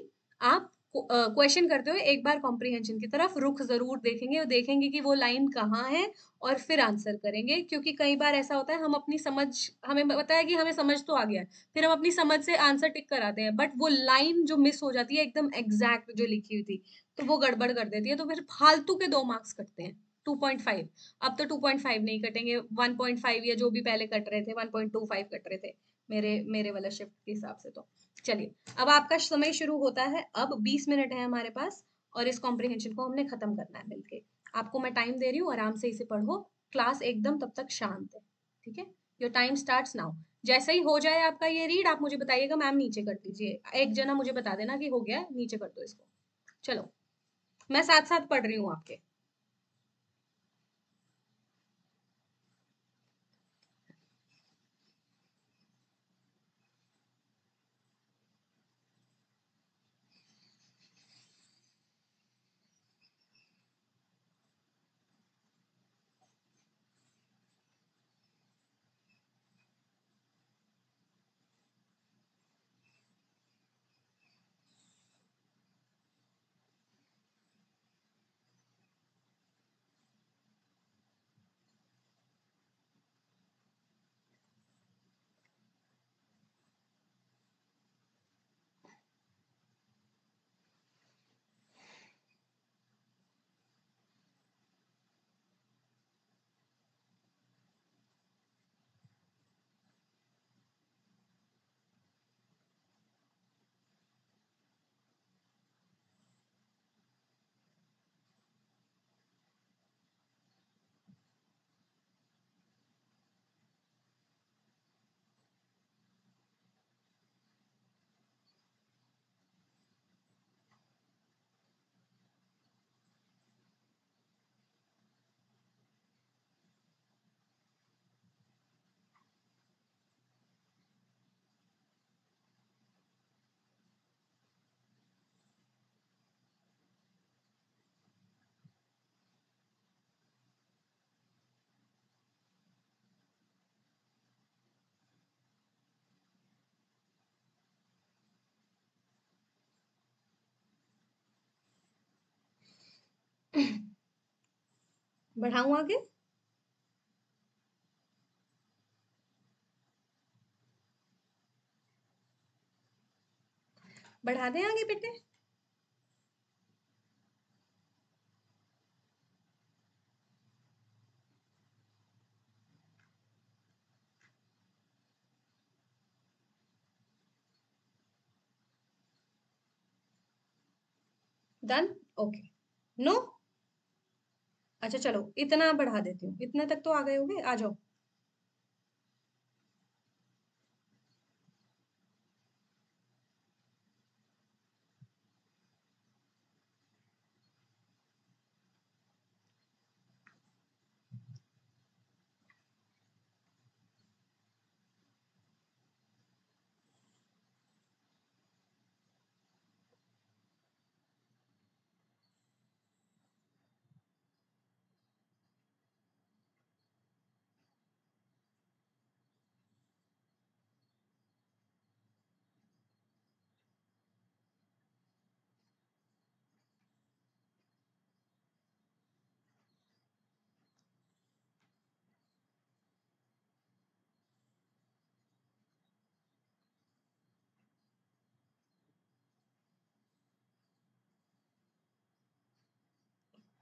आप क्वेश्चन करते हुए एक बार कॉम्प्रिहेंशन की तरफ रुख जरूर देखेंगे और देखेंगे कि वो लाइन कहाँ है और फिर आंसर करेंगे क्योंकि कई बार ऐसा होता है हम अपनी समझ हमें पता है कि हमें समझ तो आ गया है फिर हम अपनी समझ से आंसर टिक कराते हैं बट वो लाइन जो मिस हो जाती है एकदम एग्जैक्ट जो लिखी हुई थी तो वो गड़बड़ कर देती है तो फिर फालतू के दो मार्क्स कटते हैं 2.5 अब तो 2.5 नहीं कटेंगे 1.5 या जो भी पहले कट रहे थे 1.25 कट रहे थे मेरे मेरे वाला शिफ्ट के हिसाब से तो चलिए अब आपका समय शुरू होता है अब 20 मिनट है हमारे पास और इस कॉम्प्रिहेंशन को हमने खत्म करना है मिलके आपको मैं टाइम दे रही हूँ आराम से इसे पढ़ो क्लास एकदम तब तक शांत है ठीक है योर टाइम स्टार्ट नाउ जैसा ही हो जाए आपका ये रीड आप मुझे बताइएगा मैम नीचे कर दीजिए एक जना मुझे बता देना कि हो गया नीचे कर दो इसको चलो मैं साथ साथ पढ़ रही हूँ आपके बढ़ाऊ आगे बढ़ा दें आगे बेटे डन ओके नो अच्छा चलो इतना बढ़ा देती हूँ इतने तक तो आ गए होगे आ जाओ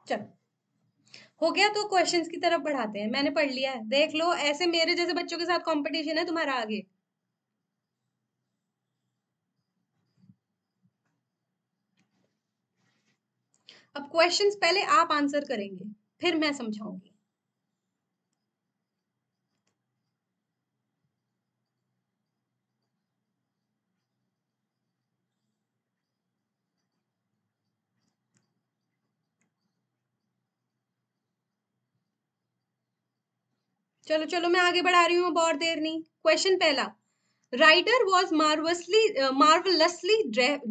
चलो हो गया तो क्वेश्चंस की तरफ बढ़ाते हैं मैंने पढ़ लिया है देख लो ऐसे मेरे जैसे बच्चों के साथ कंपटीशन है तुम्हारा आगे अब क्वेश्चंस पहले आप आंसर करेंगे फिर मैं समझाऊंगी चलो चलो मैं आगे बढ़ा रही हूँ बहुत देर नहीं क्वेश्चन पहला Rider was marvellously marvellously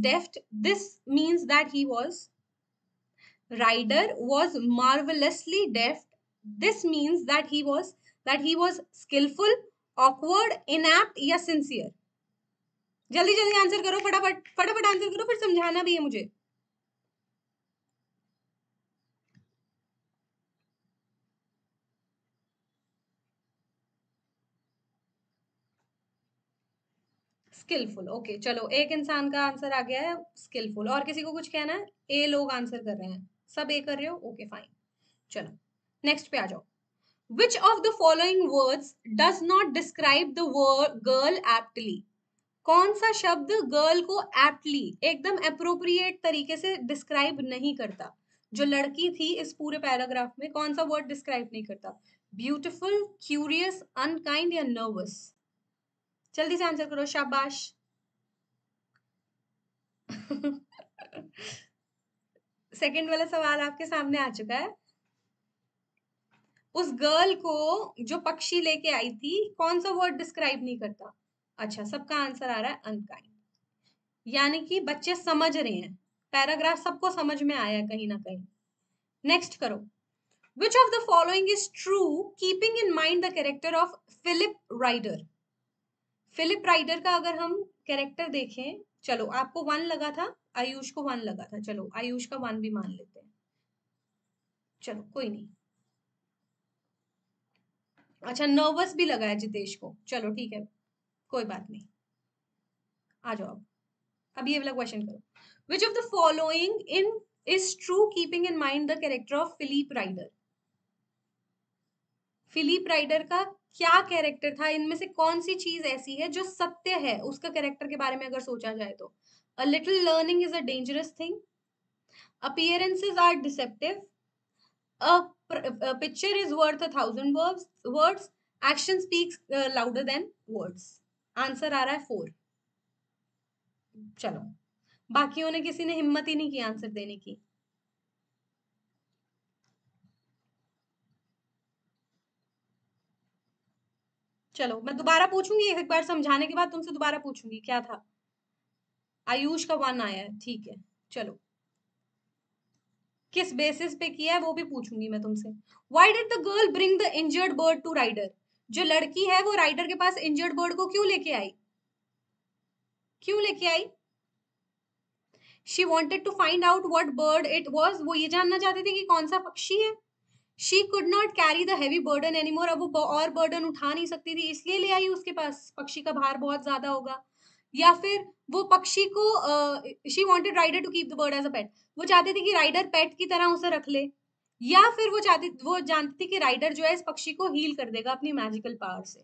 deft this means that he was Rider was marvellously deft this means that he was that he was skilful awkward inept या सिंसियर जल्दी जल्दी आंसर करो फटाफट फटाफट आंसर करो फिर समझाना भी है मुझे स्किलफुल ओके चलो एक इंसान का आंसर आ गया है स्किलफुल और किसी को कुछ कहना है ए लोग आंसर कर रहे हैं सब ए कर रहे हो ओके फाइन चलो नेक्स्ट पे आ जाओ which of the following words does not describe the girl aptly कौन सा शब्द गर्ल को एप्टली एकदम अप्रोप्रिएट तरीके से डिस्क्राइब नहीं करता जो लड़की थी इस पूरे पैराग्राफ में कौन सा वर्ड डिस्क्राइब नहीं करता ब्यूटिफुल क्यूरियस अनकाइंड या नर्वस जल्दी से आंसर करो शाबाश सेकंड वाला सवाल आपके सामने आ चुका है उस गर्ल को जो पक्षी लेके आई थी कौन सा वर्ड डिस्क्राइब नहीं करता अच्छा सबका आंसर आ रहा है अनकाइंड यानी कि बच्चे समझ रहे हैं पैराग्राफ सबको समझ में आया कहीं ना कहीं नेक्स्ट करो which of the following is true keeping in mind the character of Philip Rider Philip Rider का अगर हम कैरेक्टर देखें चलो आपको वन लगा था आयुष को वन लगा था चलो आयुष का वन भी मान लेते हैं चलो कोई नहीं अच्छा नर्वस भी लगा है जितेश को चलो ठीक है कोई बात नहीं आ जाओ अब अब ये वाला क्वेश्चन करो which of the following in is true keeping in mind the character of Philip Rider Philip Rider का क्या कैरेक्टर था इनमें से कौन सी चीज ऐसी है जो सत्य है उसका कैरेक्टर के बारे में अगर सोचा जाए तो a little learning is a dangerous thing appearances are deceptive a picture is worth a thousand words action speaks louder than words answer आ रहा है फोर चलो बाकियों ने किसी ने हिम्मत ही नहीं की आंसर देने की चलो मैं दोबारा पूछूंगी एक बार समझाने के बाद तुमसे दोबारा पूछूंगी क्या था आयुष का वन आया है ठीक है चलो किस बेसिस पे किया है वो भी पूछूंगी मैं तुमसे why did the girl bring the injured bird to Rider जो लड़की है वो राइडर के पास इंजर्ड बर्ड को क्यों लेके आई क्यों लेके आई she wanted to find out what bird it was वो ये जानना चाहती थी कि कौन सा पक्षी है she could not carry the heavy burden anymore अब वो और बर्डन उठा नहीं सकती थी इसलिए ले आई उसके पास पक्षी का भार बहुत ज़्यादा होगा या फिर वो पक्षी को she wanted Rider to keep the bird as a pet वो चाहती थी कि राइडर पेट की तरह उसे रख ले या फिर वो चाहती वो जानती थी कि राइडर जो है इस पक्षी को हील कर देगा अपनी मैजिकल पावर से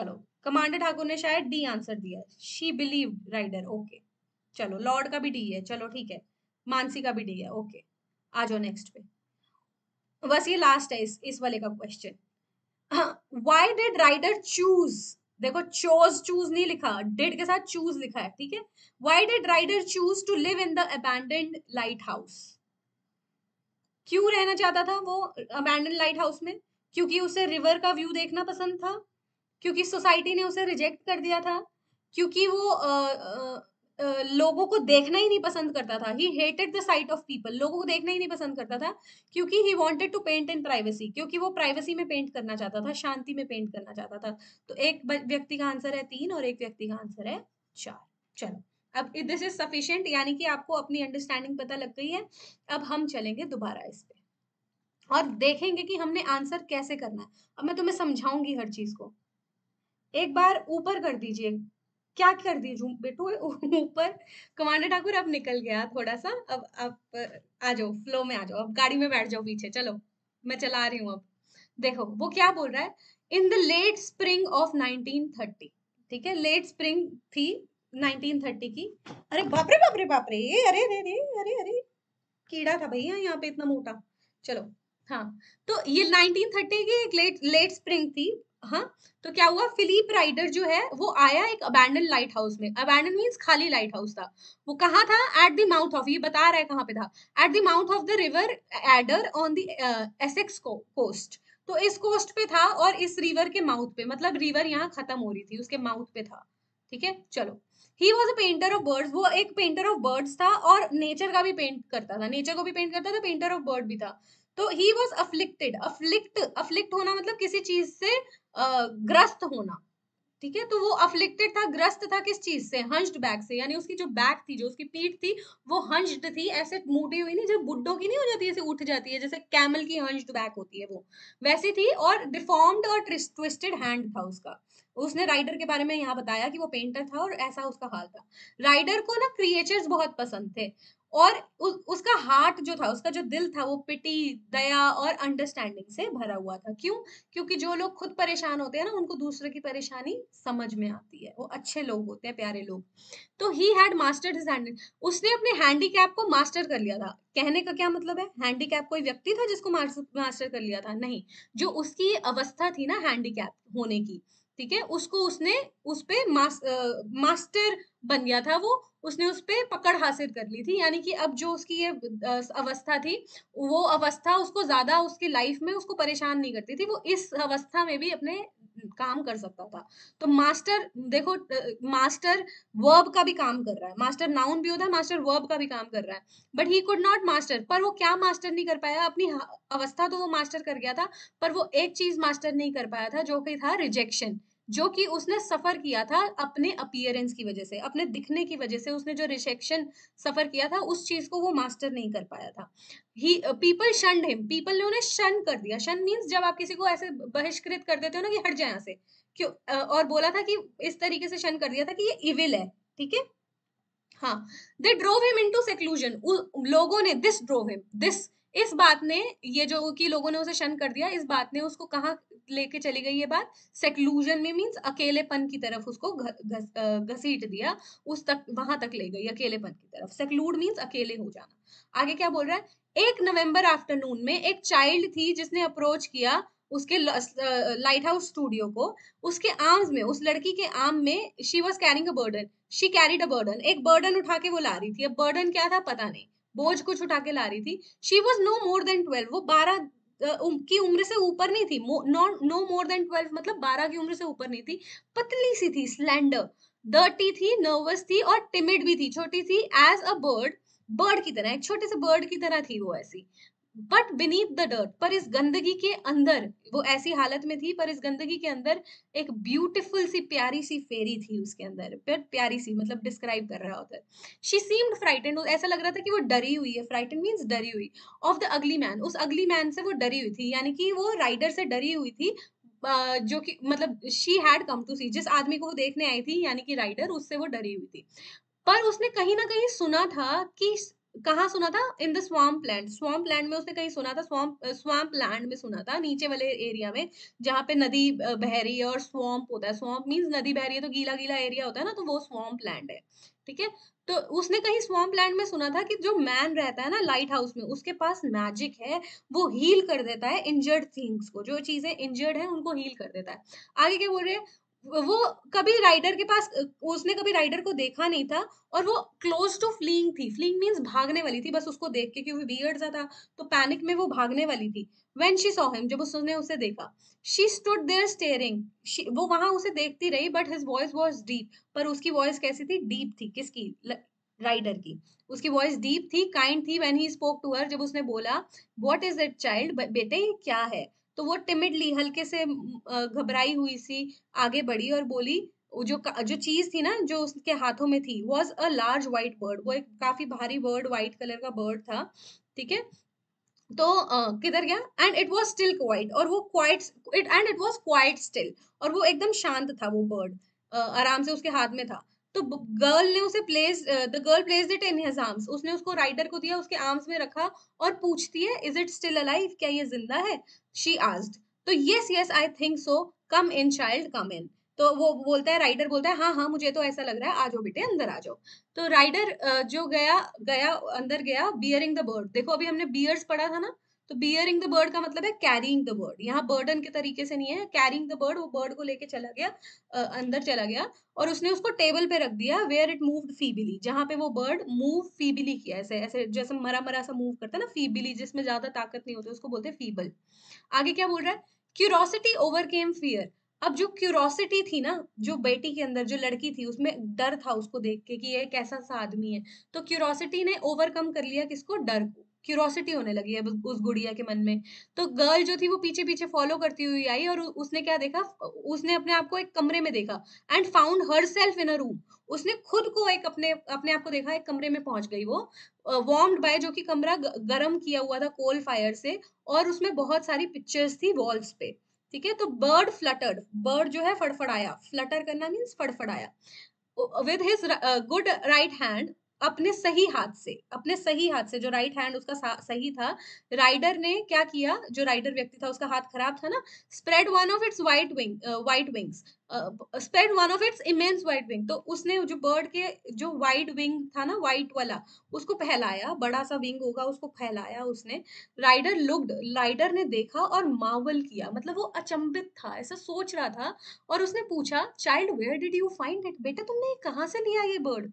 चलो कमांडर ठाकुर ने शायद डी आंसर दिया शी बिलीव राइडर ओके चलो लॉर्ड का भी डी है चलो ठीक है मानसी का भी डी है ओके आ जाओ नेक्स्ट पे बस ये लास्ट है इस इस वाले का question why did rider choose देखो चोज चूज नहीं लिखा डिड के साथ चूज लिखा है ठीक है why did rider choose to live in the abandoned lighthouse क्यों रहना चाहता था वो अबैंडन लाइट हाउस में क्योंकि उसे रिवर का व्यू देखना पसंद था क्योंकि सोसाइटी ने उसे रिजेक्ट कर दिया था क्योंकि वो आ, आ, लोगों को देखना ही नहीं पसंद करता था he hated the sight of people लोगों को देखना ही नहीं पसंद करता था क्योंकि he wanted to paint in privacy क्योंकि वो प्राइवेसी में पेंट करना चाहता था शांति में पेंट करना चाहता था तो एक व्यक्ति का आंसर है तीन और एक व्यक्ति का आंसर है चार चलो अब दिस इज सफिशियंट यानी कि आपको अपनी अंडरस्टैंडिंग पता लग गई है अब हम चलेंगे दोबारा इस पे और देखेंगे कि हमने आंसर कैसे करना है अब मैं तुम्हें समझाऊंगी हर चीज को एक बार ऊपर कर दीजिए क्या कर दी रूम बेटो ऊपर कमांडर ठाकुर अब निकल गया थोड़ा सा अब अब आ जाओ फ्लो में आ जाओ अब गाड़ी में बैठ जाओ पीछे चलो मैं चला रही हूँ अब देखो वो क्या बोल रहा है in the late spring of 1930 ठीक है लेट स्प्रिंग थी 1930 की अरे बापरे बापरे बापरे अरे अरे अरे अरे अरे कीड़ा था भैया यहाँ पे इतना मोटा चलो हाँ तो ये 1930 की एक लेट लेट स्प्रिंग थी हाँ तो क्या हुआ फिलीप राइडर जो है वो आया एक अबैंडन लाइट हाउस में अबैंडन मीन्स खाली लाइट हाउस था वो कहाँ था एट द माउथ ऑफ ये बता रहा है कहाँ पे था at the mouth of the river Ader on the Essex coast तो इस कोस्ट पे था और इस रिवर के माउथ पे मतलब रिवर यहाँ खत्म हो रही थी उसके माउथ पे था ठीक है चलो he was a painter of birds वो एक पेंटर ऑफ बर्ड्स था और नेचर का भी पेंट करता था नेचर को भी पेंट करता था पेंटर ऑफ बर्ड भी था तो he was afflicted afflict afflict होना मतलब किसी चीज से ग्रस्त होना ठीक है तो वो अफ्लिक्टेड था ग्रस्त था किस चीज से हंस्ड बैक से यानी उसकी जो बैक थी जो उसकी पीठ थी वो हंस्ड थी ऐसे मोटी हुई नहीं जब बुड्ढों की नहीं हो जाती ऐसे उठ जाती है जैसे कैमल की हंस्ड बैक होती है वो वैसी थी और डिफॉर्म्ड और ट्विस्टेड हैंड था उसका उसने राइडर के बारे में यहाँ बताया कि वो पेंटर था और ऐसा उसका हाल था राइडर को ना क्रिएचर्स बहुत पसंद थे और उ, उसका हार्ट जो था उसका जो दिल था वो पिटी दया और अंडरस्टैंडिंग से भरा हुआ था क्यों क्योंकि जो लोग खुद परेशान होते हैं ना उनको दूसरे की परेशानी समझ में आती है वो अच्छे लोग होते हैं प्यारे लोग तो he had mastered his hand उसने अपने हैंडीकैप को मास्टर कर लिया था कहने का क्या मतलब है हैंडीकैप कोई व्यक्ति था जिसको मास्टर कर लिया था नहीं जो उसकी अवस्था थी ना हैंडीकैप होने की ठीक है उसको उसने उस पर मास, मास्टर बन गया था वो उसने उस पर पकड़ हासिल कर ली थी यानी कि अब जो उसकी ये अवस्था थी वो अवस्था उसको ज़्यादा उसकी लाइफ में उसको परेशान नहीं करती थी वो इस अवस्था में भी अपने काम कर सकता था तो मास्टर देखो मास्टर वर्ब का भी काम कर रहा है मास्टर नाउन भी होता है मास्टर वर्ब का भी काम कर रहा है but he could not master पर वो क्या मास्टर नहीं कर पाया अपनी अवस्था तो वो मास्टर कर गया था पर वो एक चीज मास्टर नहीं कर पाया था जो कि था रिजेक्शन जो कि उसने सफ़र किया था अपने अपियरेंस की वजह से अपने दिखने की वजह से उसने जो रिजेक्शन सफ़र किया था उस चीज़ को वो मास्टर नहीं कर पाया था he people shunned him people ने उन्हें शन कर दिया शन मीन्स जब आप किसी को ऐसे बहिष्कृत कर देते हो ना कि हट जाए यहाँ से क्यों और बोला था कि इस तरीके से शन कर दिया था कि ये इविल है ठीक है हाँ they drove him into seclusion लोगों ने दिस ड्रोव हिम दिस इस बात ने ये जो कि लोगों ने उसे शन कर दिया इस बात ने उसको कहाँ लेके चली गई ये बात सेक्लूजन में मीन्स अकेलेपन की तरफ उसको घसीट दिया उस तक वहां तक ले गई अकेलेपन की तरफ सेक्लूड मीन्स अकेले हो जाना आगे क्या बोल रहा है एक नवंबर आफ्टरनून में एक चाइल्ड थी जिसने अप्रोच किया उसके लाइट हाउस स्टूडियो को उसके आर्म्स में उस लड़की के आर्म में she was carrying a burden she carried a burden एक बर्डन उठा के वो ला रही थी अब बर्डन क्या था पता नहीं बोझ कुछ उठा के ला रही थी she was no more than twelve वो बारह की उम्र से ऊपर नहीं थी नो मोर देन ट्वेल्व मतलब बारह की उम्र से ऊपर नहीं थी पतली सी थी स्लैंडर डर्टी थी नर्वस थी और टिमिड भी थी छोटी थी एज अ बर्ड बर्ड की तरह एक छोटे से बर्ड की तरह थी वो ऐसी बट बीनीथ द डर्ट पर इस गंदगी के अंदर वो ऐसी हालत में थी पर इस गंदगी के अंदर एक ब्यूटिफुल सी प्यारी सी फेरी थी उसके अंदर बट प्यारी सी मतलब डिस्क्राइब कर रहा होता शी सीम्ड फ्राइटेंड ऐसा लग रहा था कि वो डरी हुई है फ्राइटेंड मीन्स डरी हुई ऑफ द अगली मैन उस अगली मैन से वो डरी हुई थी यानी कि वो राइडर से डरी हुई थी Uh, जो कि मतलब she had come to see जिस आदमी को वो देखने आई थी यानी कि राइडर उससे वो डरी हुई थी पर उसने कहीं ना कहीं सुना था कि कहा सुना था in the swamp land swamp land में उसने कहीं सुना था स्वाम्प स्वाम्प लैंड में सुना था नीचे वाले एरिया में जहाँ पे नदी uh, बह रही है और स्वाम्प होता है स्वाम्प मीन्स नदी बह रही है तो गीला गीला एरिया होता है ना तो वो स्वाम्प लैंड है ठीक है तो उसने कहीं स्वाम्प लैंड में सुना था कि जो मैन रहता है ना लाइट हाउस में उसके पास मैजिक है वो हील कर देता है इंजर्ड थिंग्स को जो चीजें इंजर्ड है उनको हील कर देता है आगे क्या बोल रहे हैं वो कभी राइडर के पास उसने कभी राइडर को देखा नहीं था और वो क्लोज टू फ्लिंग थी फ्लिंग मीन्स भागने वाली थी बस उसको देख के क्योंकि बिगड़ सा था तो पैनिक में वो भागने वाली थी वेन शी सॉ हिम जब उसने उसे देखा शी स्टूड देयर स्टेयरिंग वो वहां उसे देखती रही but his voice was deep पर उसकी वॉइस कैसी थी डीप थी किसकी राइडर की उसकी वॉइस डीप थी काइंड थी when he spoke to her जब उसने बोला वॉट इज दैट चाइल्ड बेटे क्या है तो वो टिमिडली हल्के से घबराई हुई सी आगे बढ़ी और बोली जो जो चीज थी ना जो उसके हाथों में थी was a large white bird वो एक काफी भारी बर्ड व्हाइट कलर का बर्ड था ठीक है तो uh, किधर गया and it was still quite और वो quite it and it was quite still और वो एकदम शांत था वो बर्ड uh, आराम से उसके हाथ में था तो गर्ल ने उसे place the girl place it in his arms उसने उसको राइडर को दिया उसके आर्म्स में रखा और पूछती है इज इट स्टिल अलाइव क्या ये जिंदा है शी आस्ड तो yes yes I think so come in child come in तो वो बोलता है राइडर बोलता है हाँ हाँ मुझे तो ऐसा लग रहा है आ जाओ बेटे अंदर आ जाओ तो राइडर जो गया गया अंदर गया बियरिंग द बर्ड देखो अभी हमने बियर्स पढ़ा था ना तो बियरिंग द बर्ड का मतलब है कैरिंग द बर्ड यहाँ बर्डन के तरीके से नहीं है कैरिंग द बर्ड वो बर्ड को लेके चला गया आ, अंदर चला गया और उसने उसको टेबल पे रख दिया वेयर इट मूव फीबिली जहाँ पे वो बर्ड मूव फीबिली किया ऐसे ऐसे जैसे मरा मरा सा मूव करता है ना फीबिली जिसमें ज्यादा ताकत नहीं होती उसको बोलते हैं फीबल आगे क्या बोल रहा है क्यूरोसिटी ओवरकेम फियर अब जो क्यूरोसिटी थी ना जो बेटी के अंदर जो लड़की थी उसमें डर था उसको देख के कि ये कैसा सा आदमी है तो क्यूरोसिटी ने ओवरकम कर लिया किसको डर को क्यूरोसिटी होने लगी है उस गुड़िया के मन में तो गर्ल जो थी वो पीछे पीछे फॉलो करती हुई आई और उसने क्या देखा उसने अपने आप को एक कमरे में देखा and found herself in a room उसने खुद को एक अपने अपने आप को देखा एक कमरे में पहुंच गई वो वार्म्ड बाय जो कि कमरा गर्म किया हुआ था कोल फायर से और उसमें बहुत सारी पिक्चर्स थी वॉल्स पे ठीक है तो बर्ड फ्लटर्ड बर्ड जो है फड़फड़ाया फ्लटर करना मीन्स फड़फड़ाया with his good right hand अपने सही हाथ से अपने सही हाथ से जो राइट हैंड उसका सही था राइडर ने क्या किया जो राइडर व्यक्ति था उसका हाथ खराब था ना spread one of its white wing white wings spread one of its immense white wing तो उसने जो बर्ड के जो वाइट विंग था ना वाइट वाला उसको फैलाया बड़ा सा विंग होगा उसको फैलाया उसने राइडर लुक्ड राइडर ने देखा और मावल किया मतलब वो अचंभित था ऐसा सोच रहा था और उसने पूछा child where did you find it बेटा तुमने कहाँ से लिया ये बर्ड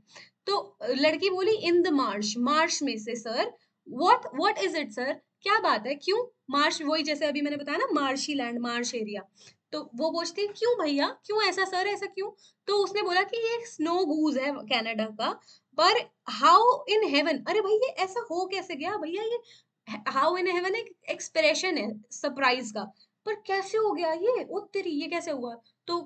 तो लड़की बोली इन द मार्श मार्श में से sir what what is it sir क्या बात है क्यों मार्श वही जैसे अभी मैंने बताया ना मार्शी लैंड मार्श एरिया तो वो पूछती है क्यों भैया क्यों ऐसा सर ऐसा क्यों तो उसने बोला कि ये स्नो गूज है कनाडा का पर हाउ इन हेवन अरे भैया ऐसा हो कैसे गया भैया ये हाउ इन हेवन एक एक्सप्रेशन है सरप्राइज का पर कैसे हो गया ये ओ तेरी ये कैसे हुआ तो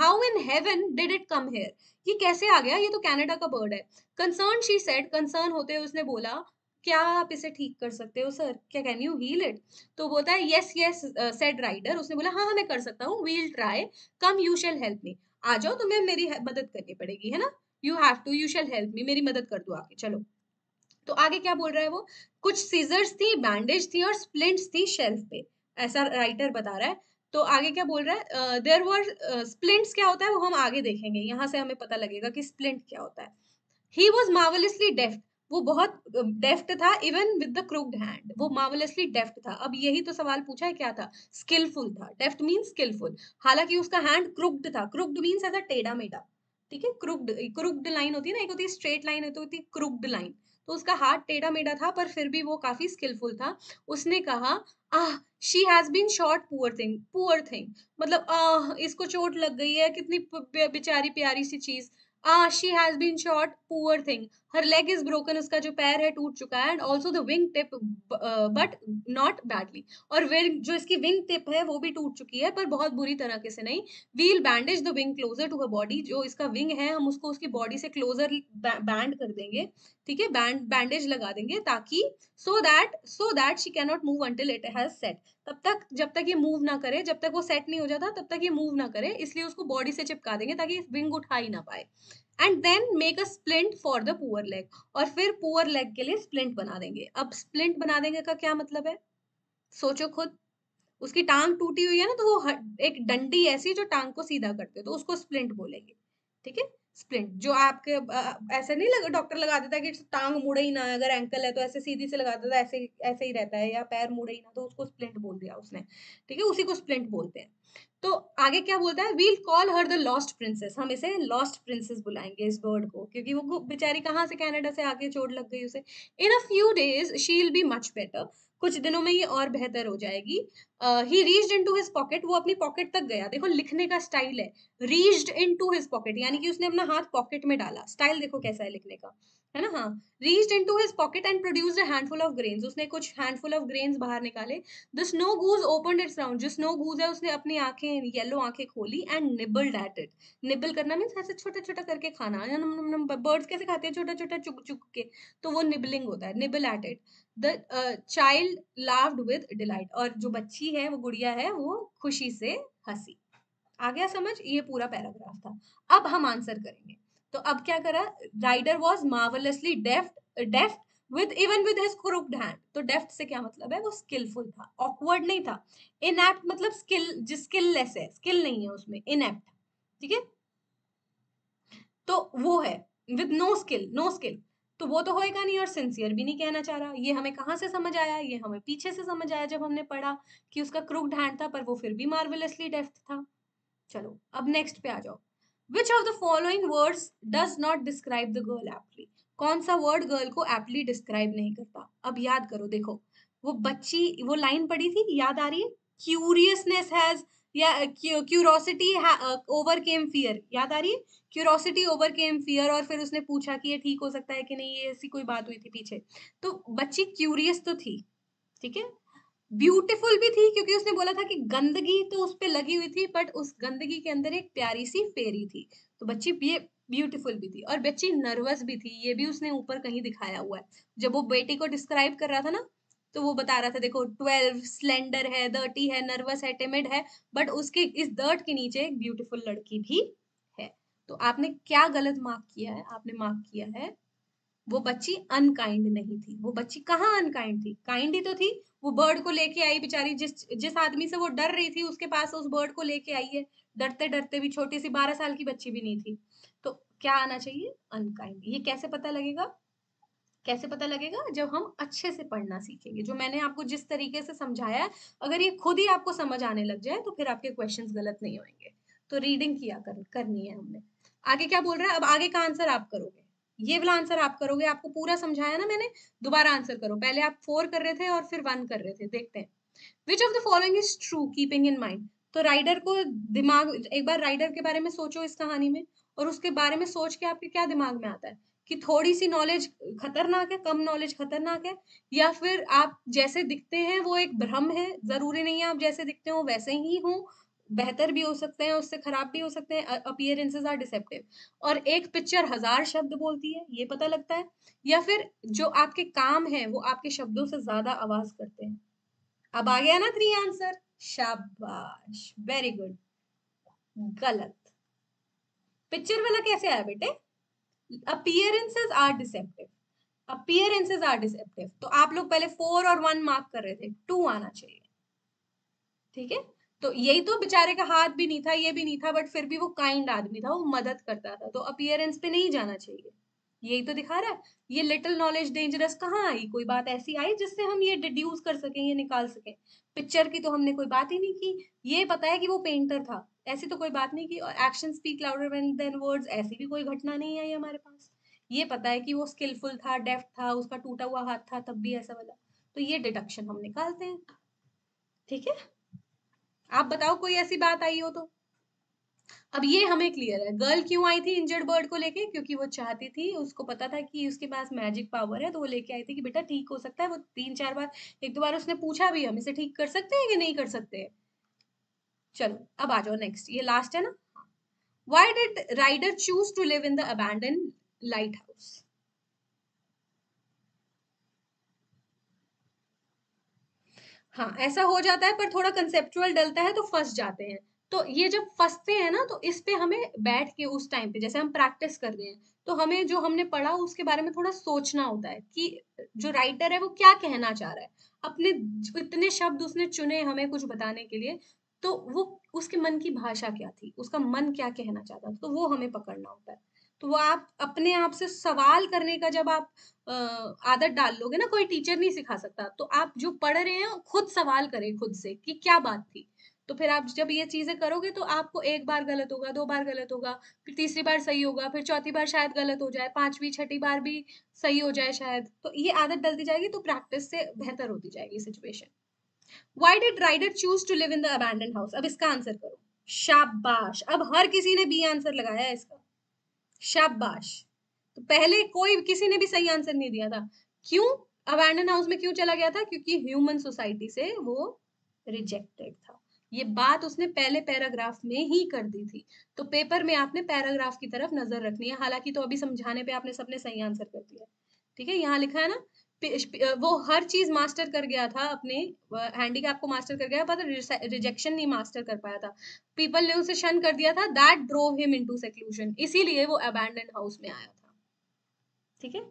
how in heaven did it come here ये कैसे आ गया ये तो कनाडा का बर्ड है कंसर्न शी सेड कंसर्न होते हुए उसने बोला क्या आप इसे ठीक कर सकते हो सर क्या कैन यू हील इट तो बोलता है येस येस सेड राइडर उसने बोला हाँ हाँ मैं कर सकता हूँ we'll try come you shall help me आ जाओ तुम्हें मेरी मदद करनी पड़ेगी है ना you have to you shall help me मेरी मदद कर दो आगे चलो तो आगे क्या बोल रहा है वो कुछ सीजर्स थी बैंडेज थी और स्प्लिंट्स थी शेल्फ पे ऐसा राइटर बता रहा है तो आगे क्या बोल रहा है देर वर स्प्लिंट्स क्या होता है वो हम आगे देखेंगे यहाँ से हमें पता लगेगा कि स्प्लिंट क्या होता है ही वॉज मार्वलिसली डेफ्ट वो बहुत डेफ्ट था even with the crooked hand वो मार्वलसली डेफ्ट था अब यही तो सवाल पूछा है क्या था स्किलफुल था डेफ्ट मीन्स स्किलफुल हालांकि उसका हैंड क्रूक्ड था क्रुक्ड मीन्स ऐसा टेढ़ा मेढ़ा ठीक है क्रूक्ड क्रूक्ड लाइन होती है ना एक होती है स्ट्रेट लाइन होती होती है क्रुक्ड लाइन तो उसका हाथ टेढ़ा मेढ़ा था पर फिर भी वो काफी स्किलफुल था उसने कहा ah she has been shot poor thing poor thing मतलब आह इसको चोट लग गई है कितनी बेचारी प्यारी सी चीज ah she has been shot poor thing her leg is broken उसका जो पैर है टूट चुका है and also the wing tip but not badly और विंग जो इसकी विंग टिप है वो भी टूट चुकी है पर बहुत बुरी तरह से नहीं we'll bandage the wing closer to her body जो इसका विंग है हम उसको उसकी बॉडी से क्लोजर बैंड कर देंगे ठीक है बैंड बैंडेज लगा देंगे ताकि so that so that she cannot move until it has set तब तक जब तक ये मूव ना करे जब तक वो सेट नहीं हो जाता तब तक ये मूव ना करे इसलिए उसको बॉडी से चिपका देंगे ताकि विंग उठा ही ना पाए and then make a splint for the poor leg और फिर पुअर लेग के लिए स्प्लिंट बना देंगे अब स्प्लिंट बना देंगे का क्या मतलब है सोचो खुद उसकी टांग टूटी हुई है ना तो वो एक डंडी ऐसी जो टांग को सीधा करते तो उसको स्प्लिंट बोलेंगे ठीक है स्प्लिंट जो आपके ऐसे नहीं लगा डॉक्टर लगा देता कि टांग मुड़े ही ना अगर एंकल है तो ऐसे सीधी से लगा देता ऐसे ऐसे ही रहता है या पैर मुड़े ही ना तो उसको स्प्लिंट बोल दिया उसने ठीक है उसी को स्प्लिंट बोलते हैं तो आगे क्या बोलता है we'll call her the lost princess हम इसे लॉस्ट प्रिंसेस बुलाएंगे इस बर्ड को क्योंकि वो बेचारी कहाँ से कैनेडा से आके चोट लग गई उसे in a few days she will be much better कुछ दिनों में ये और बेहतर हो जाएगी he reached into his pocket वो अपनी पॉकेट तक गया देखो लिखने का स्टाइल है reached into his pocket यानी कि उसने अपना हाथ पॉकेट में डाला स्टाइल देखो कैसा है लिखने का है ना हाँ reach into his pocket and produce handful of grains उसने कुछ हैंडफुल ऑफ ग्रेन्स बाहर निकाले the snow goose open its round जो स्नो गूज है उसने अपनी आंखें येलो आंखें खोली and nibble at it nibble करना मीन्स ऐसे छोटा छोटा करके खाना बर्ड्स कैसे खाते हैं छोटा छोटा चुक चुक के तो वो निबलिंग होता है nibble at it the child laughed with delight और जो बच्ची है वो गुड़िया है वो खुशी से हंसी आ गया समझ ये पूरा पैराग्राफ था अब हम आंसर करेंगे तो अब क्या करा Rhayader was marvellously deft deft with even with his crooked hand तो डेफ्ट से क्या मतलब है वो स्किलफुल था ऑकवर्ड नहीं था इनएप्ट मतलब स्किल जिस स्किललेस है स्किल नहीं है उसमें इनएप्ट ठीक है तो वो है with no skill no skill तो वो तो होएगा नहीं और सिंसियर भी नहीं कहना चाह रहा ये हमें कहाँ से समझ आया ये हमें पीछे से समझ आया जब हमने पढ़ा कि उसका क्रूक्ड हैंड था पर वो फिर भी मार्वलसली डेफ्ट था चलो अब नेक्स्ट पे आ जाओ which of the following words does not describe the girl aptly कौन सा वर्ड गर्ल को एप्टली डिस्क्राइब नहीं करता अब याद करो देखो वो बच्ची वो लाइन पड़ी थी याद आ रही है क्यूरियसनेस हैज या क्यूरोसिटी ओवर केम फियर याद आ रही है क्यूरोसिटी ओवर केम फियर और फिर उसने पूछा कि ये ठीक हो सकता है कि नहीं ये ऐसी कोई बात हुई थी पीछे तो बच्ची क्यूरियस तो थी ठीक है ब्यूटीफुल भी थी क्योंकि उसने बोला था कि गंदगी तो उस पर लगी हुई थी बट उस गंदगी के अंदर एक प्यारी सी फेरी थी तो बच्ची ये ब्यूटीफुल भी थी और बच्ची नर्वस भी थी ये भी उसने ऊपर कहीं दिखाया हुआ है जब वो बेटी को डिस्क्राइब कर रहा था ना तो वो बता रहा था देखो ट्वेल्व स्लेंडर है दर्टी है नर्वस है टिमिड है बट उसके इस दर्ट के नीचे एक ब्यूटीफुल लड़की भी है तो आपने क्या गलत मार्क किया है आपने मार्क किया है वो बच्ची अनकाइंड नहीं थी वो बच्ची कहाँ अनकाइंड थी काइंड ही तो थी वो बर्ड को लेके आई बेचारी जिस जिस आदमी से वो डर रही थी उसके पास उस बर्ड को लेके आई है डरते डरते भी छोटी सी बारह साल की बच्ची भी नहीं थी तो क्या आना चाहिए अनकाइंड ये कैसे पता लगेगा कैसे पता लगेगा जब हम अच्छे से पढ़ना सीखेंगे जो मैंने आपको जिस तरीके से समझाया अगर ये खुद ही आपको समझ आने लग जाए तो फिर आपके क्वेश्चंस गलत नहीं होंगे तो रीडिंग किया कर, करनी है हमने आगे क्या बोल रहा है अब आगे का आंसर आप करोगे ये वाला आंसर आप करोगे आपको पूरा समझाया ना मैंने दोबारा आंसर करो पहले आप फोर कर रहे थे और फिर वन कर रहे थे देखते हैं which of the following is true keeping in mind तो राइडर को दिमाग एक बार राइडर के बारे में सोचो इस कहानी में और उसके बारे में सोच के आपके क्या दिमाग में आता है कि थोड़ी सी नॉलेज खतरनाक है कम नॉलेज खतरनाक है या फिर आप जैसे दिखते हैं वो एक भ्रम है जरूरी नहीं है आप जैसे दिखते हो वैसे ही हों बेहतर भी हो सकते हैं उससे खराब भी हो सकते हैं अपियरेंसेज आर डिसेप्टिव और एक पिक्चर हजार शब्द बोलती है ये पता लगता है या फिर जो आपके काम है वो आपके शब्दों से ज्यादा आवाज करते हैं अब आ गया ना थ्री आंसर शाबाश वेरी गुड गलत पिक्चर वाला कैसे आया बेटे appearances are deceptive appearances are deceptive तो आप लोग पहले फोर और वन मार्क कर रहे थे टू आना चाहिए ठीक है तो यही तो बेचारे का हाथ भी नहीं था ये भी नहीं था बट फिर भी वो काइंड आदमी था वो मदद करता था तो अपियरेंस पे नहीं जाना चाहिए यही तो दिखा रहा है ये लिटिल नॉलेज डेंजरस कहाँ आई कोई बात ऐसी आई जिससे हम ये डिड्यूस कर सकें ये निकाल सकें पिक्चर की तो हमने कोई बात ही नहीं की ये पता है कि वो पेंटर था ऐसी तो कोई बात नहीं की और action speak louder than words ऐसी भी कोई घटना नहीं आई हमारे पास ये पता है कि वो स्किलफुल था डेफ्ट था उसका टूटा हुआ हाथ था तब भी ऐसा वाला तो ये डिडक्शन हम निकालते हैं ठीक है आप बताओ कोई ऐसी बात आई हो तो अब ये हमें क्लियर है गर्ल क्यों आई थी इंजर्ड बर्ड को लेके क्योंकि वो चाहती थी उसको पता था कि उसके पास मैजिक पावर है तो वो लेके आई थी कि बेटा ठीक हो सकता है वो तीन चार बार एक दो बार उसने पूछा भी हम इसे ठीक कर सकते हैं कि नहीं कर सकते है चलो अब आ जाओ नेक्स्ट ये लास्ट है ना why did rider choose to live in the abandon light हाँ ऐसा हो जाता है पर थोड़ा कंसेप्चुअल डलता है तो फंस जाते हैं तो ये जब फंसते हैं ना तो इस पे हमें बैठ के उस टाइम पे जैसे हम प्रैक्टिस कर रहे हैं तो हमें जो हमने पढ़ा उसके बारे में थोड़ा सोचना होता है कि जो राइटर है वो क्या कहना चाह रहा है अपने इतने शब्द उसने चुने हमें कुछ बताने के लिए तो वो उसके मन की भाषा क्या थी उसका मन क्या कहना चाहता था तो वो हमें पकड़ना होता है तो वो आप अपने आप से सवाल करने का जब आप आदत डाल लोगे ना कोई टीचर नहीं सिखा सकता तो आप जो पढ़ रहे हैं खुद सवाल करें खुद से कि क्या बात थी तो फिर आप जब ये चीज़ें करोगे तो आपको एक बार गलत होगा दो बार गलत होगा फिर तीसरी बार सही होगा फिर चौथी बार शायद गलत हो जाए पांचवी छठी बार भी सही हो जाए शायद तो ये आदत डलती जाएगी तो प्रैक्टिस से बेहतर होती जाएगी situation why did rider choose to live in the abandon house अब इसका आंसर करो शाबाश अब हर किसी ने बी आंसर लगाया है इसका शाबाश तो पहले कोई किसी ने भी सही आंसर नहीं दिया था क्यों अबैंडन हाउस में क्यों चला गया था क्योंकि ह्यूमन सोसाइटी से वो रिजेक्टेड था ये बात उसने पहले पैराग्राफ में ही कर दी थी तो पेपर में आपने पैराग्राफ की तरफ नजर रखनी है हालांकि तो अभी समझाने पे आपने सबने सही आंसर कर दिया ठीक है यहाँ लिखा है ना वो हर चीज मास्टर कर गया था अपने हैंडीकैप को मास्टर कर गया पर रिजेक्शन नहीं मास्टर कर पाया था पीपल ने उसे शन कर दिया था that drove him into seclusion इसीलिए वो अबैंडन हाउस में आया था ठीक है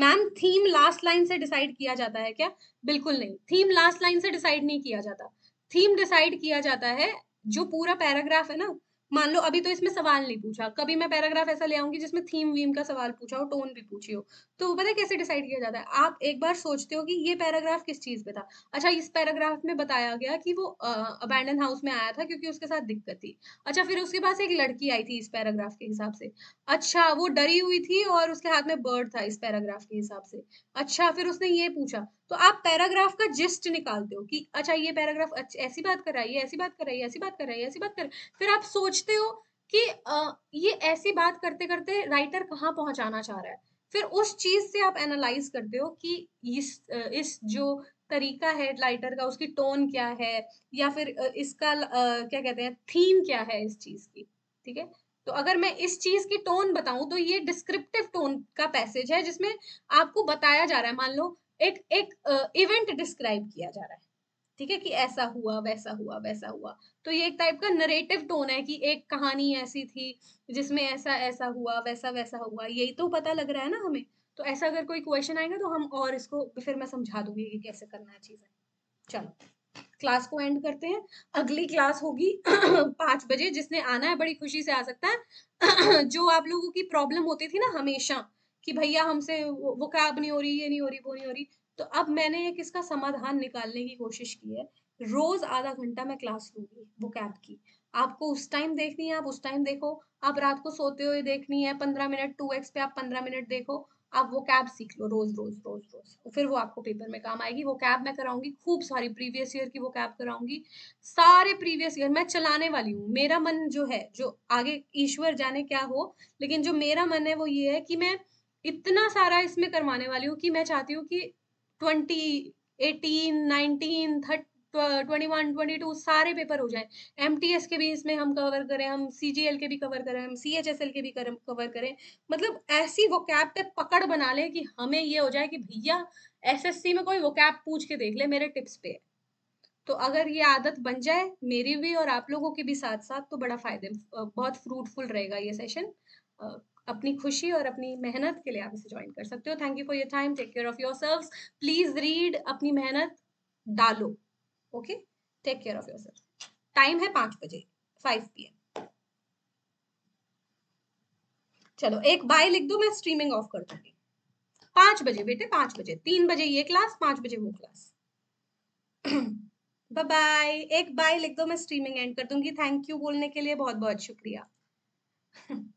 मैम थीम लास्ट लाइन से डिसाइड किया जाता है क्या बिल्कुल नहीं थीम लास्ट लाइन से डिसाइड नहीं किया जाता थीम डिसाइड किया जाता है जो पूरा पैराग्राफ है ना मान लो अभी तो इसमें सवाल नहीं पूछा कभी मैं पैराग्राफ ऐसा ले आऊंगी जिसमें थीम वीम का सवाल पूछा हो टोन भी पूछी हो तो पता है कैसे डिसाइड किया जाता है आप एक बार सोचते हो कि ये पैराग्राफ किस चीज़ पे था अच्छा इस पैराग्राफ में बताया गया कि वो अबैंडन हाउस में आया था क्योंकि उसके साथ दिक्कत थी अच्छा फिर उसके पास एक लड़की आई थी इस पैराग्राफ के हिसाब से अच्छा वो डरी हुई थी और उसके हाथ में बर्ड था इस पैराग्राफ के हिसाब से अच्छा फिर उसने ये पूछा तो आप पैराग्राफ का जिस्ट निकालते हो कि अच्छा ये पैराग्राफ अच्छा, ऐसी बात कर रहा है ऐसी बात कर रहा है ऐसी बात कर रहा है ऐसी बात कर फिर आप सोचते हो कि ये ऐसी बात करते करते राइटर कहाँ पहुंचाना चाह रहा है फिर उस चीज से आप एनालाइज करते हो कि इस इस जो तरीका है लाइटर का उसकी टोन क्या है या फिर इसका क्या कहते हैं थीम क्या है इस चीज की ठीक है तो अगर मैं इस चीज की टोन बताऊं तो ये डिस्क्रिप्टिव टोन का पैसेज है जिसमें आपको बताया जा रहा है मान लो एक एक इवेंट डिस्क्राइब किया जा रहा है ठीक है कि ऐसा हुआ वैसा हुआ वैसा हुआ तो ये एक टाइप का नरेटिव टोन है कि एक कहानी ऐसी थी जिसमें ऐसा ऐसा हुआ वैसा वैसा हुआ यही तो पता लग रहा है ना हमें तो ऐसा अगर कोई क्वेश्चन आएगा तो हम और इसको फिर मैं समझा दूंगी कि कैसे करना है चीज़ें चलो क्लास को एंड करते हैं अगली क्लास होगी पाँच बजे जिसने आना है बड़ी खुशी से आ सकता है जो आप लोगों की प्रॉब्लम होती थी ना हमेशा कि भैया हमसे वो कैब नहीं हो रही ये नहीं हो रही वो नहीं हो रही तो अब मैंने एक इसका समाधान निकालने की कोशिश की है रोज आधा घंटा मैं क्लास लूंगी वो कैब की आपको उस टाइम देखनी है आप उस टाइम देखो आप रात को सोते हुए देखनी है पंद्रह मिनट टू एक्स पे आप पंद्रह मिनट देखो आप वो कैब सीख लो रोज रोज रोज रोज फिर वो आपको पेपर में काम आएगी वो कैब मैं कराऊंगी खूब सारी प्रीवियस ईयर की वो कैब कराऊंगी सारे प्रीवियस ईयर मैं चलाने वाली हूँ मेरा मन जो है जो आगे ईश्वर जाने क्या हो लेकिन जो मेरा मन है वो ये है कि मैं इतना सारा इसमें करवाने वाली हूँ कि मैं चाहती हूँ कि ट्वेंटी एटीन नाइनटीन थर्ट ट्वेंटी वन ट्वेंटी टू सारे पेपर हो जाए एम के भी इसमें हम कवर करें हम सी के भी कवर करें हम सी के भी कवर करें मतलब ऐसी वो कैब पे पकड़ बना लें कि हमें ये हो जाए कि भैया सी में कोई वो कैब पूछ के देख ले मेरे टिप्स पे तो अगर ये आदत बन जाए मेरी भी और आप लोगों के भी साथ साथ तो बड़ा फायदे बहुत फ्रूटफुल रहेगा ये सेशन अपनी खुशी और अपनी मेहनत के लिए आप इसे ज्वाइन कर सकते हो thank you for your time take care of yourself please read अपनी मेहनत डालो okay take care of yourself time है पांच बजे फाइव पी चलो एक बाय लिख दो मैं स्ट्रीमिंग ऑफ कर दूंगी पांच बजे बेटे पांच बजे तीन बजे ये क्लास पांच बजे वो क्लास बाय बाय एक बाय लिख दो मैं स्ट्रीमिंग एंड कर दूंगी थैंक यू बोलने के लिए बहुत बहुत शुक्रिया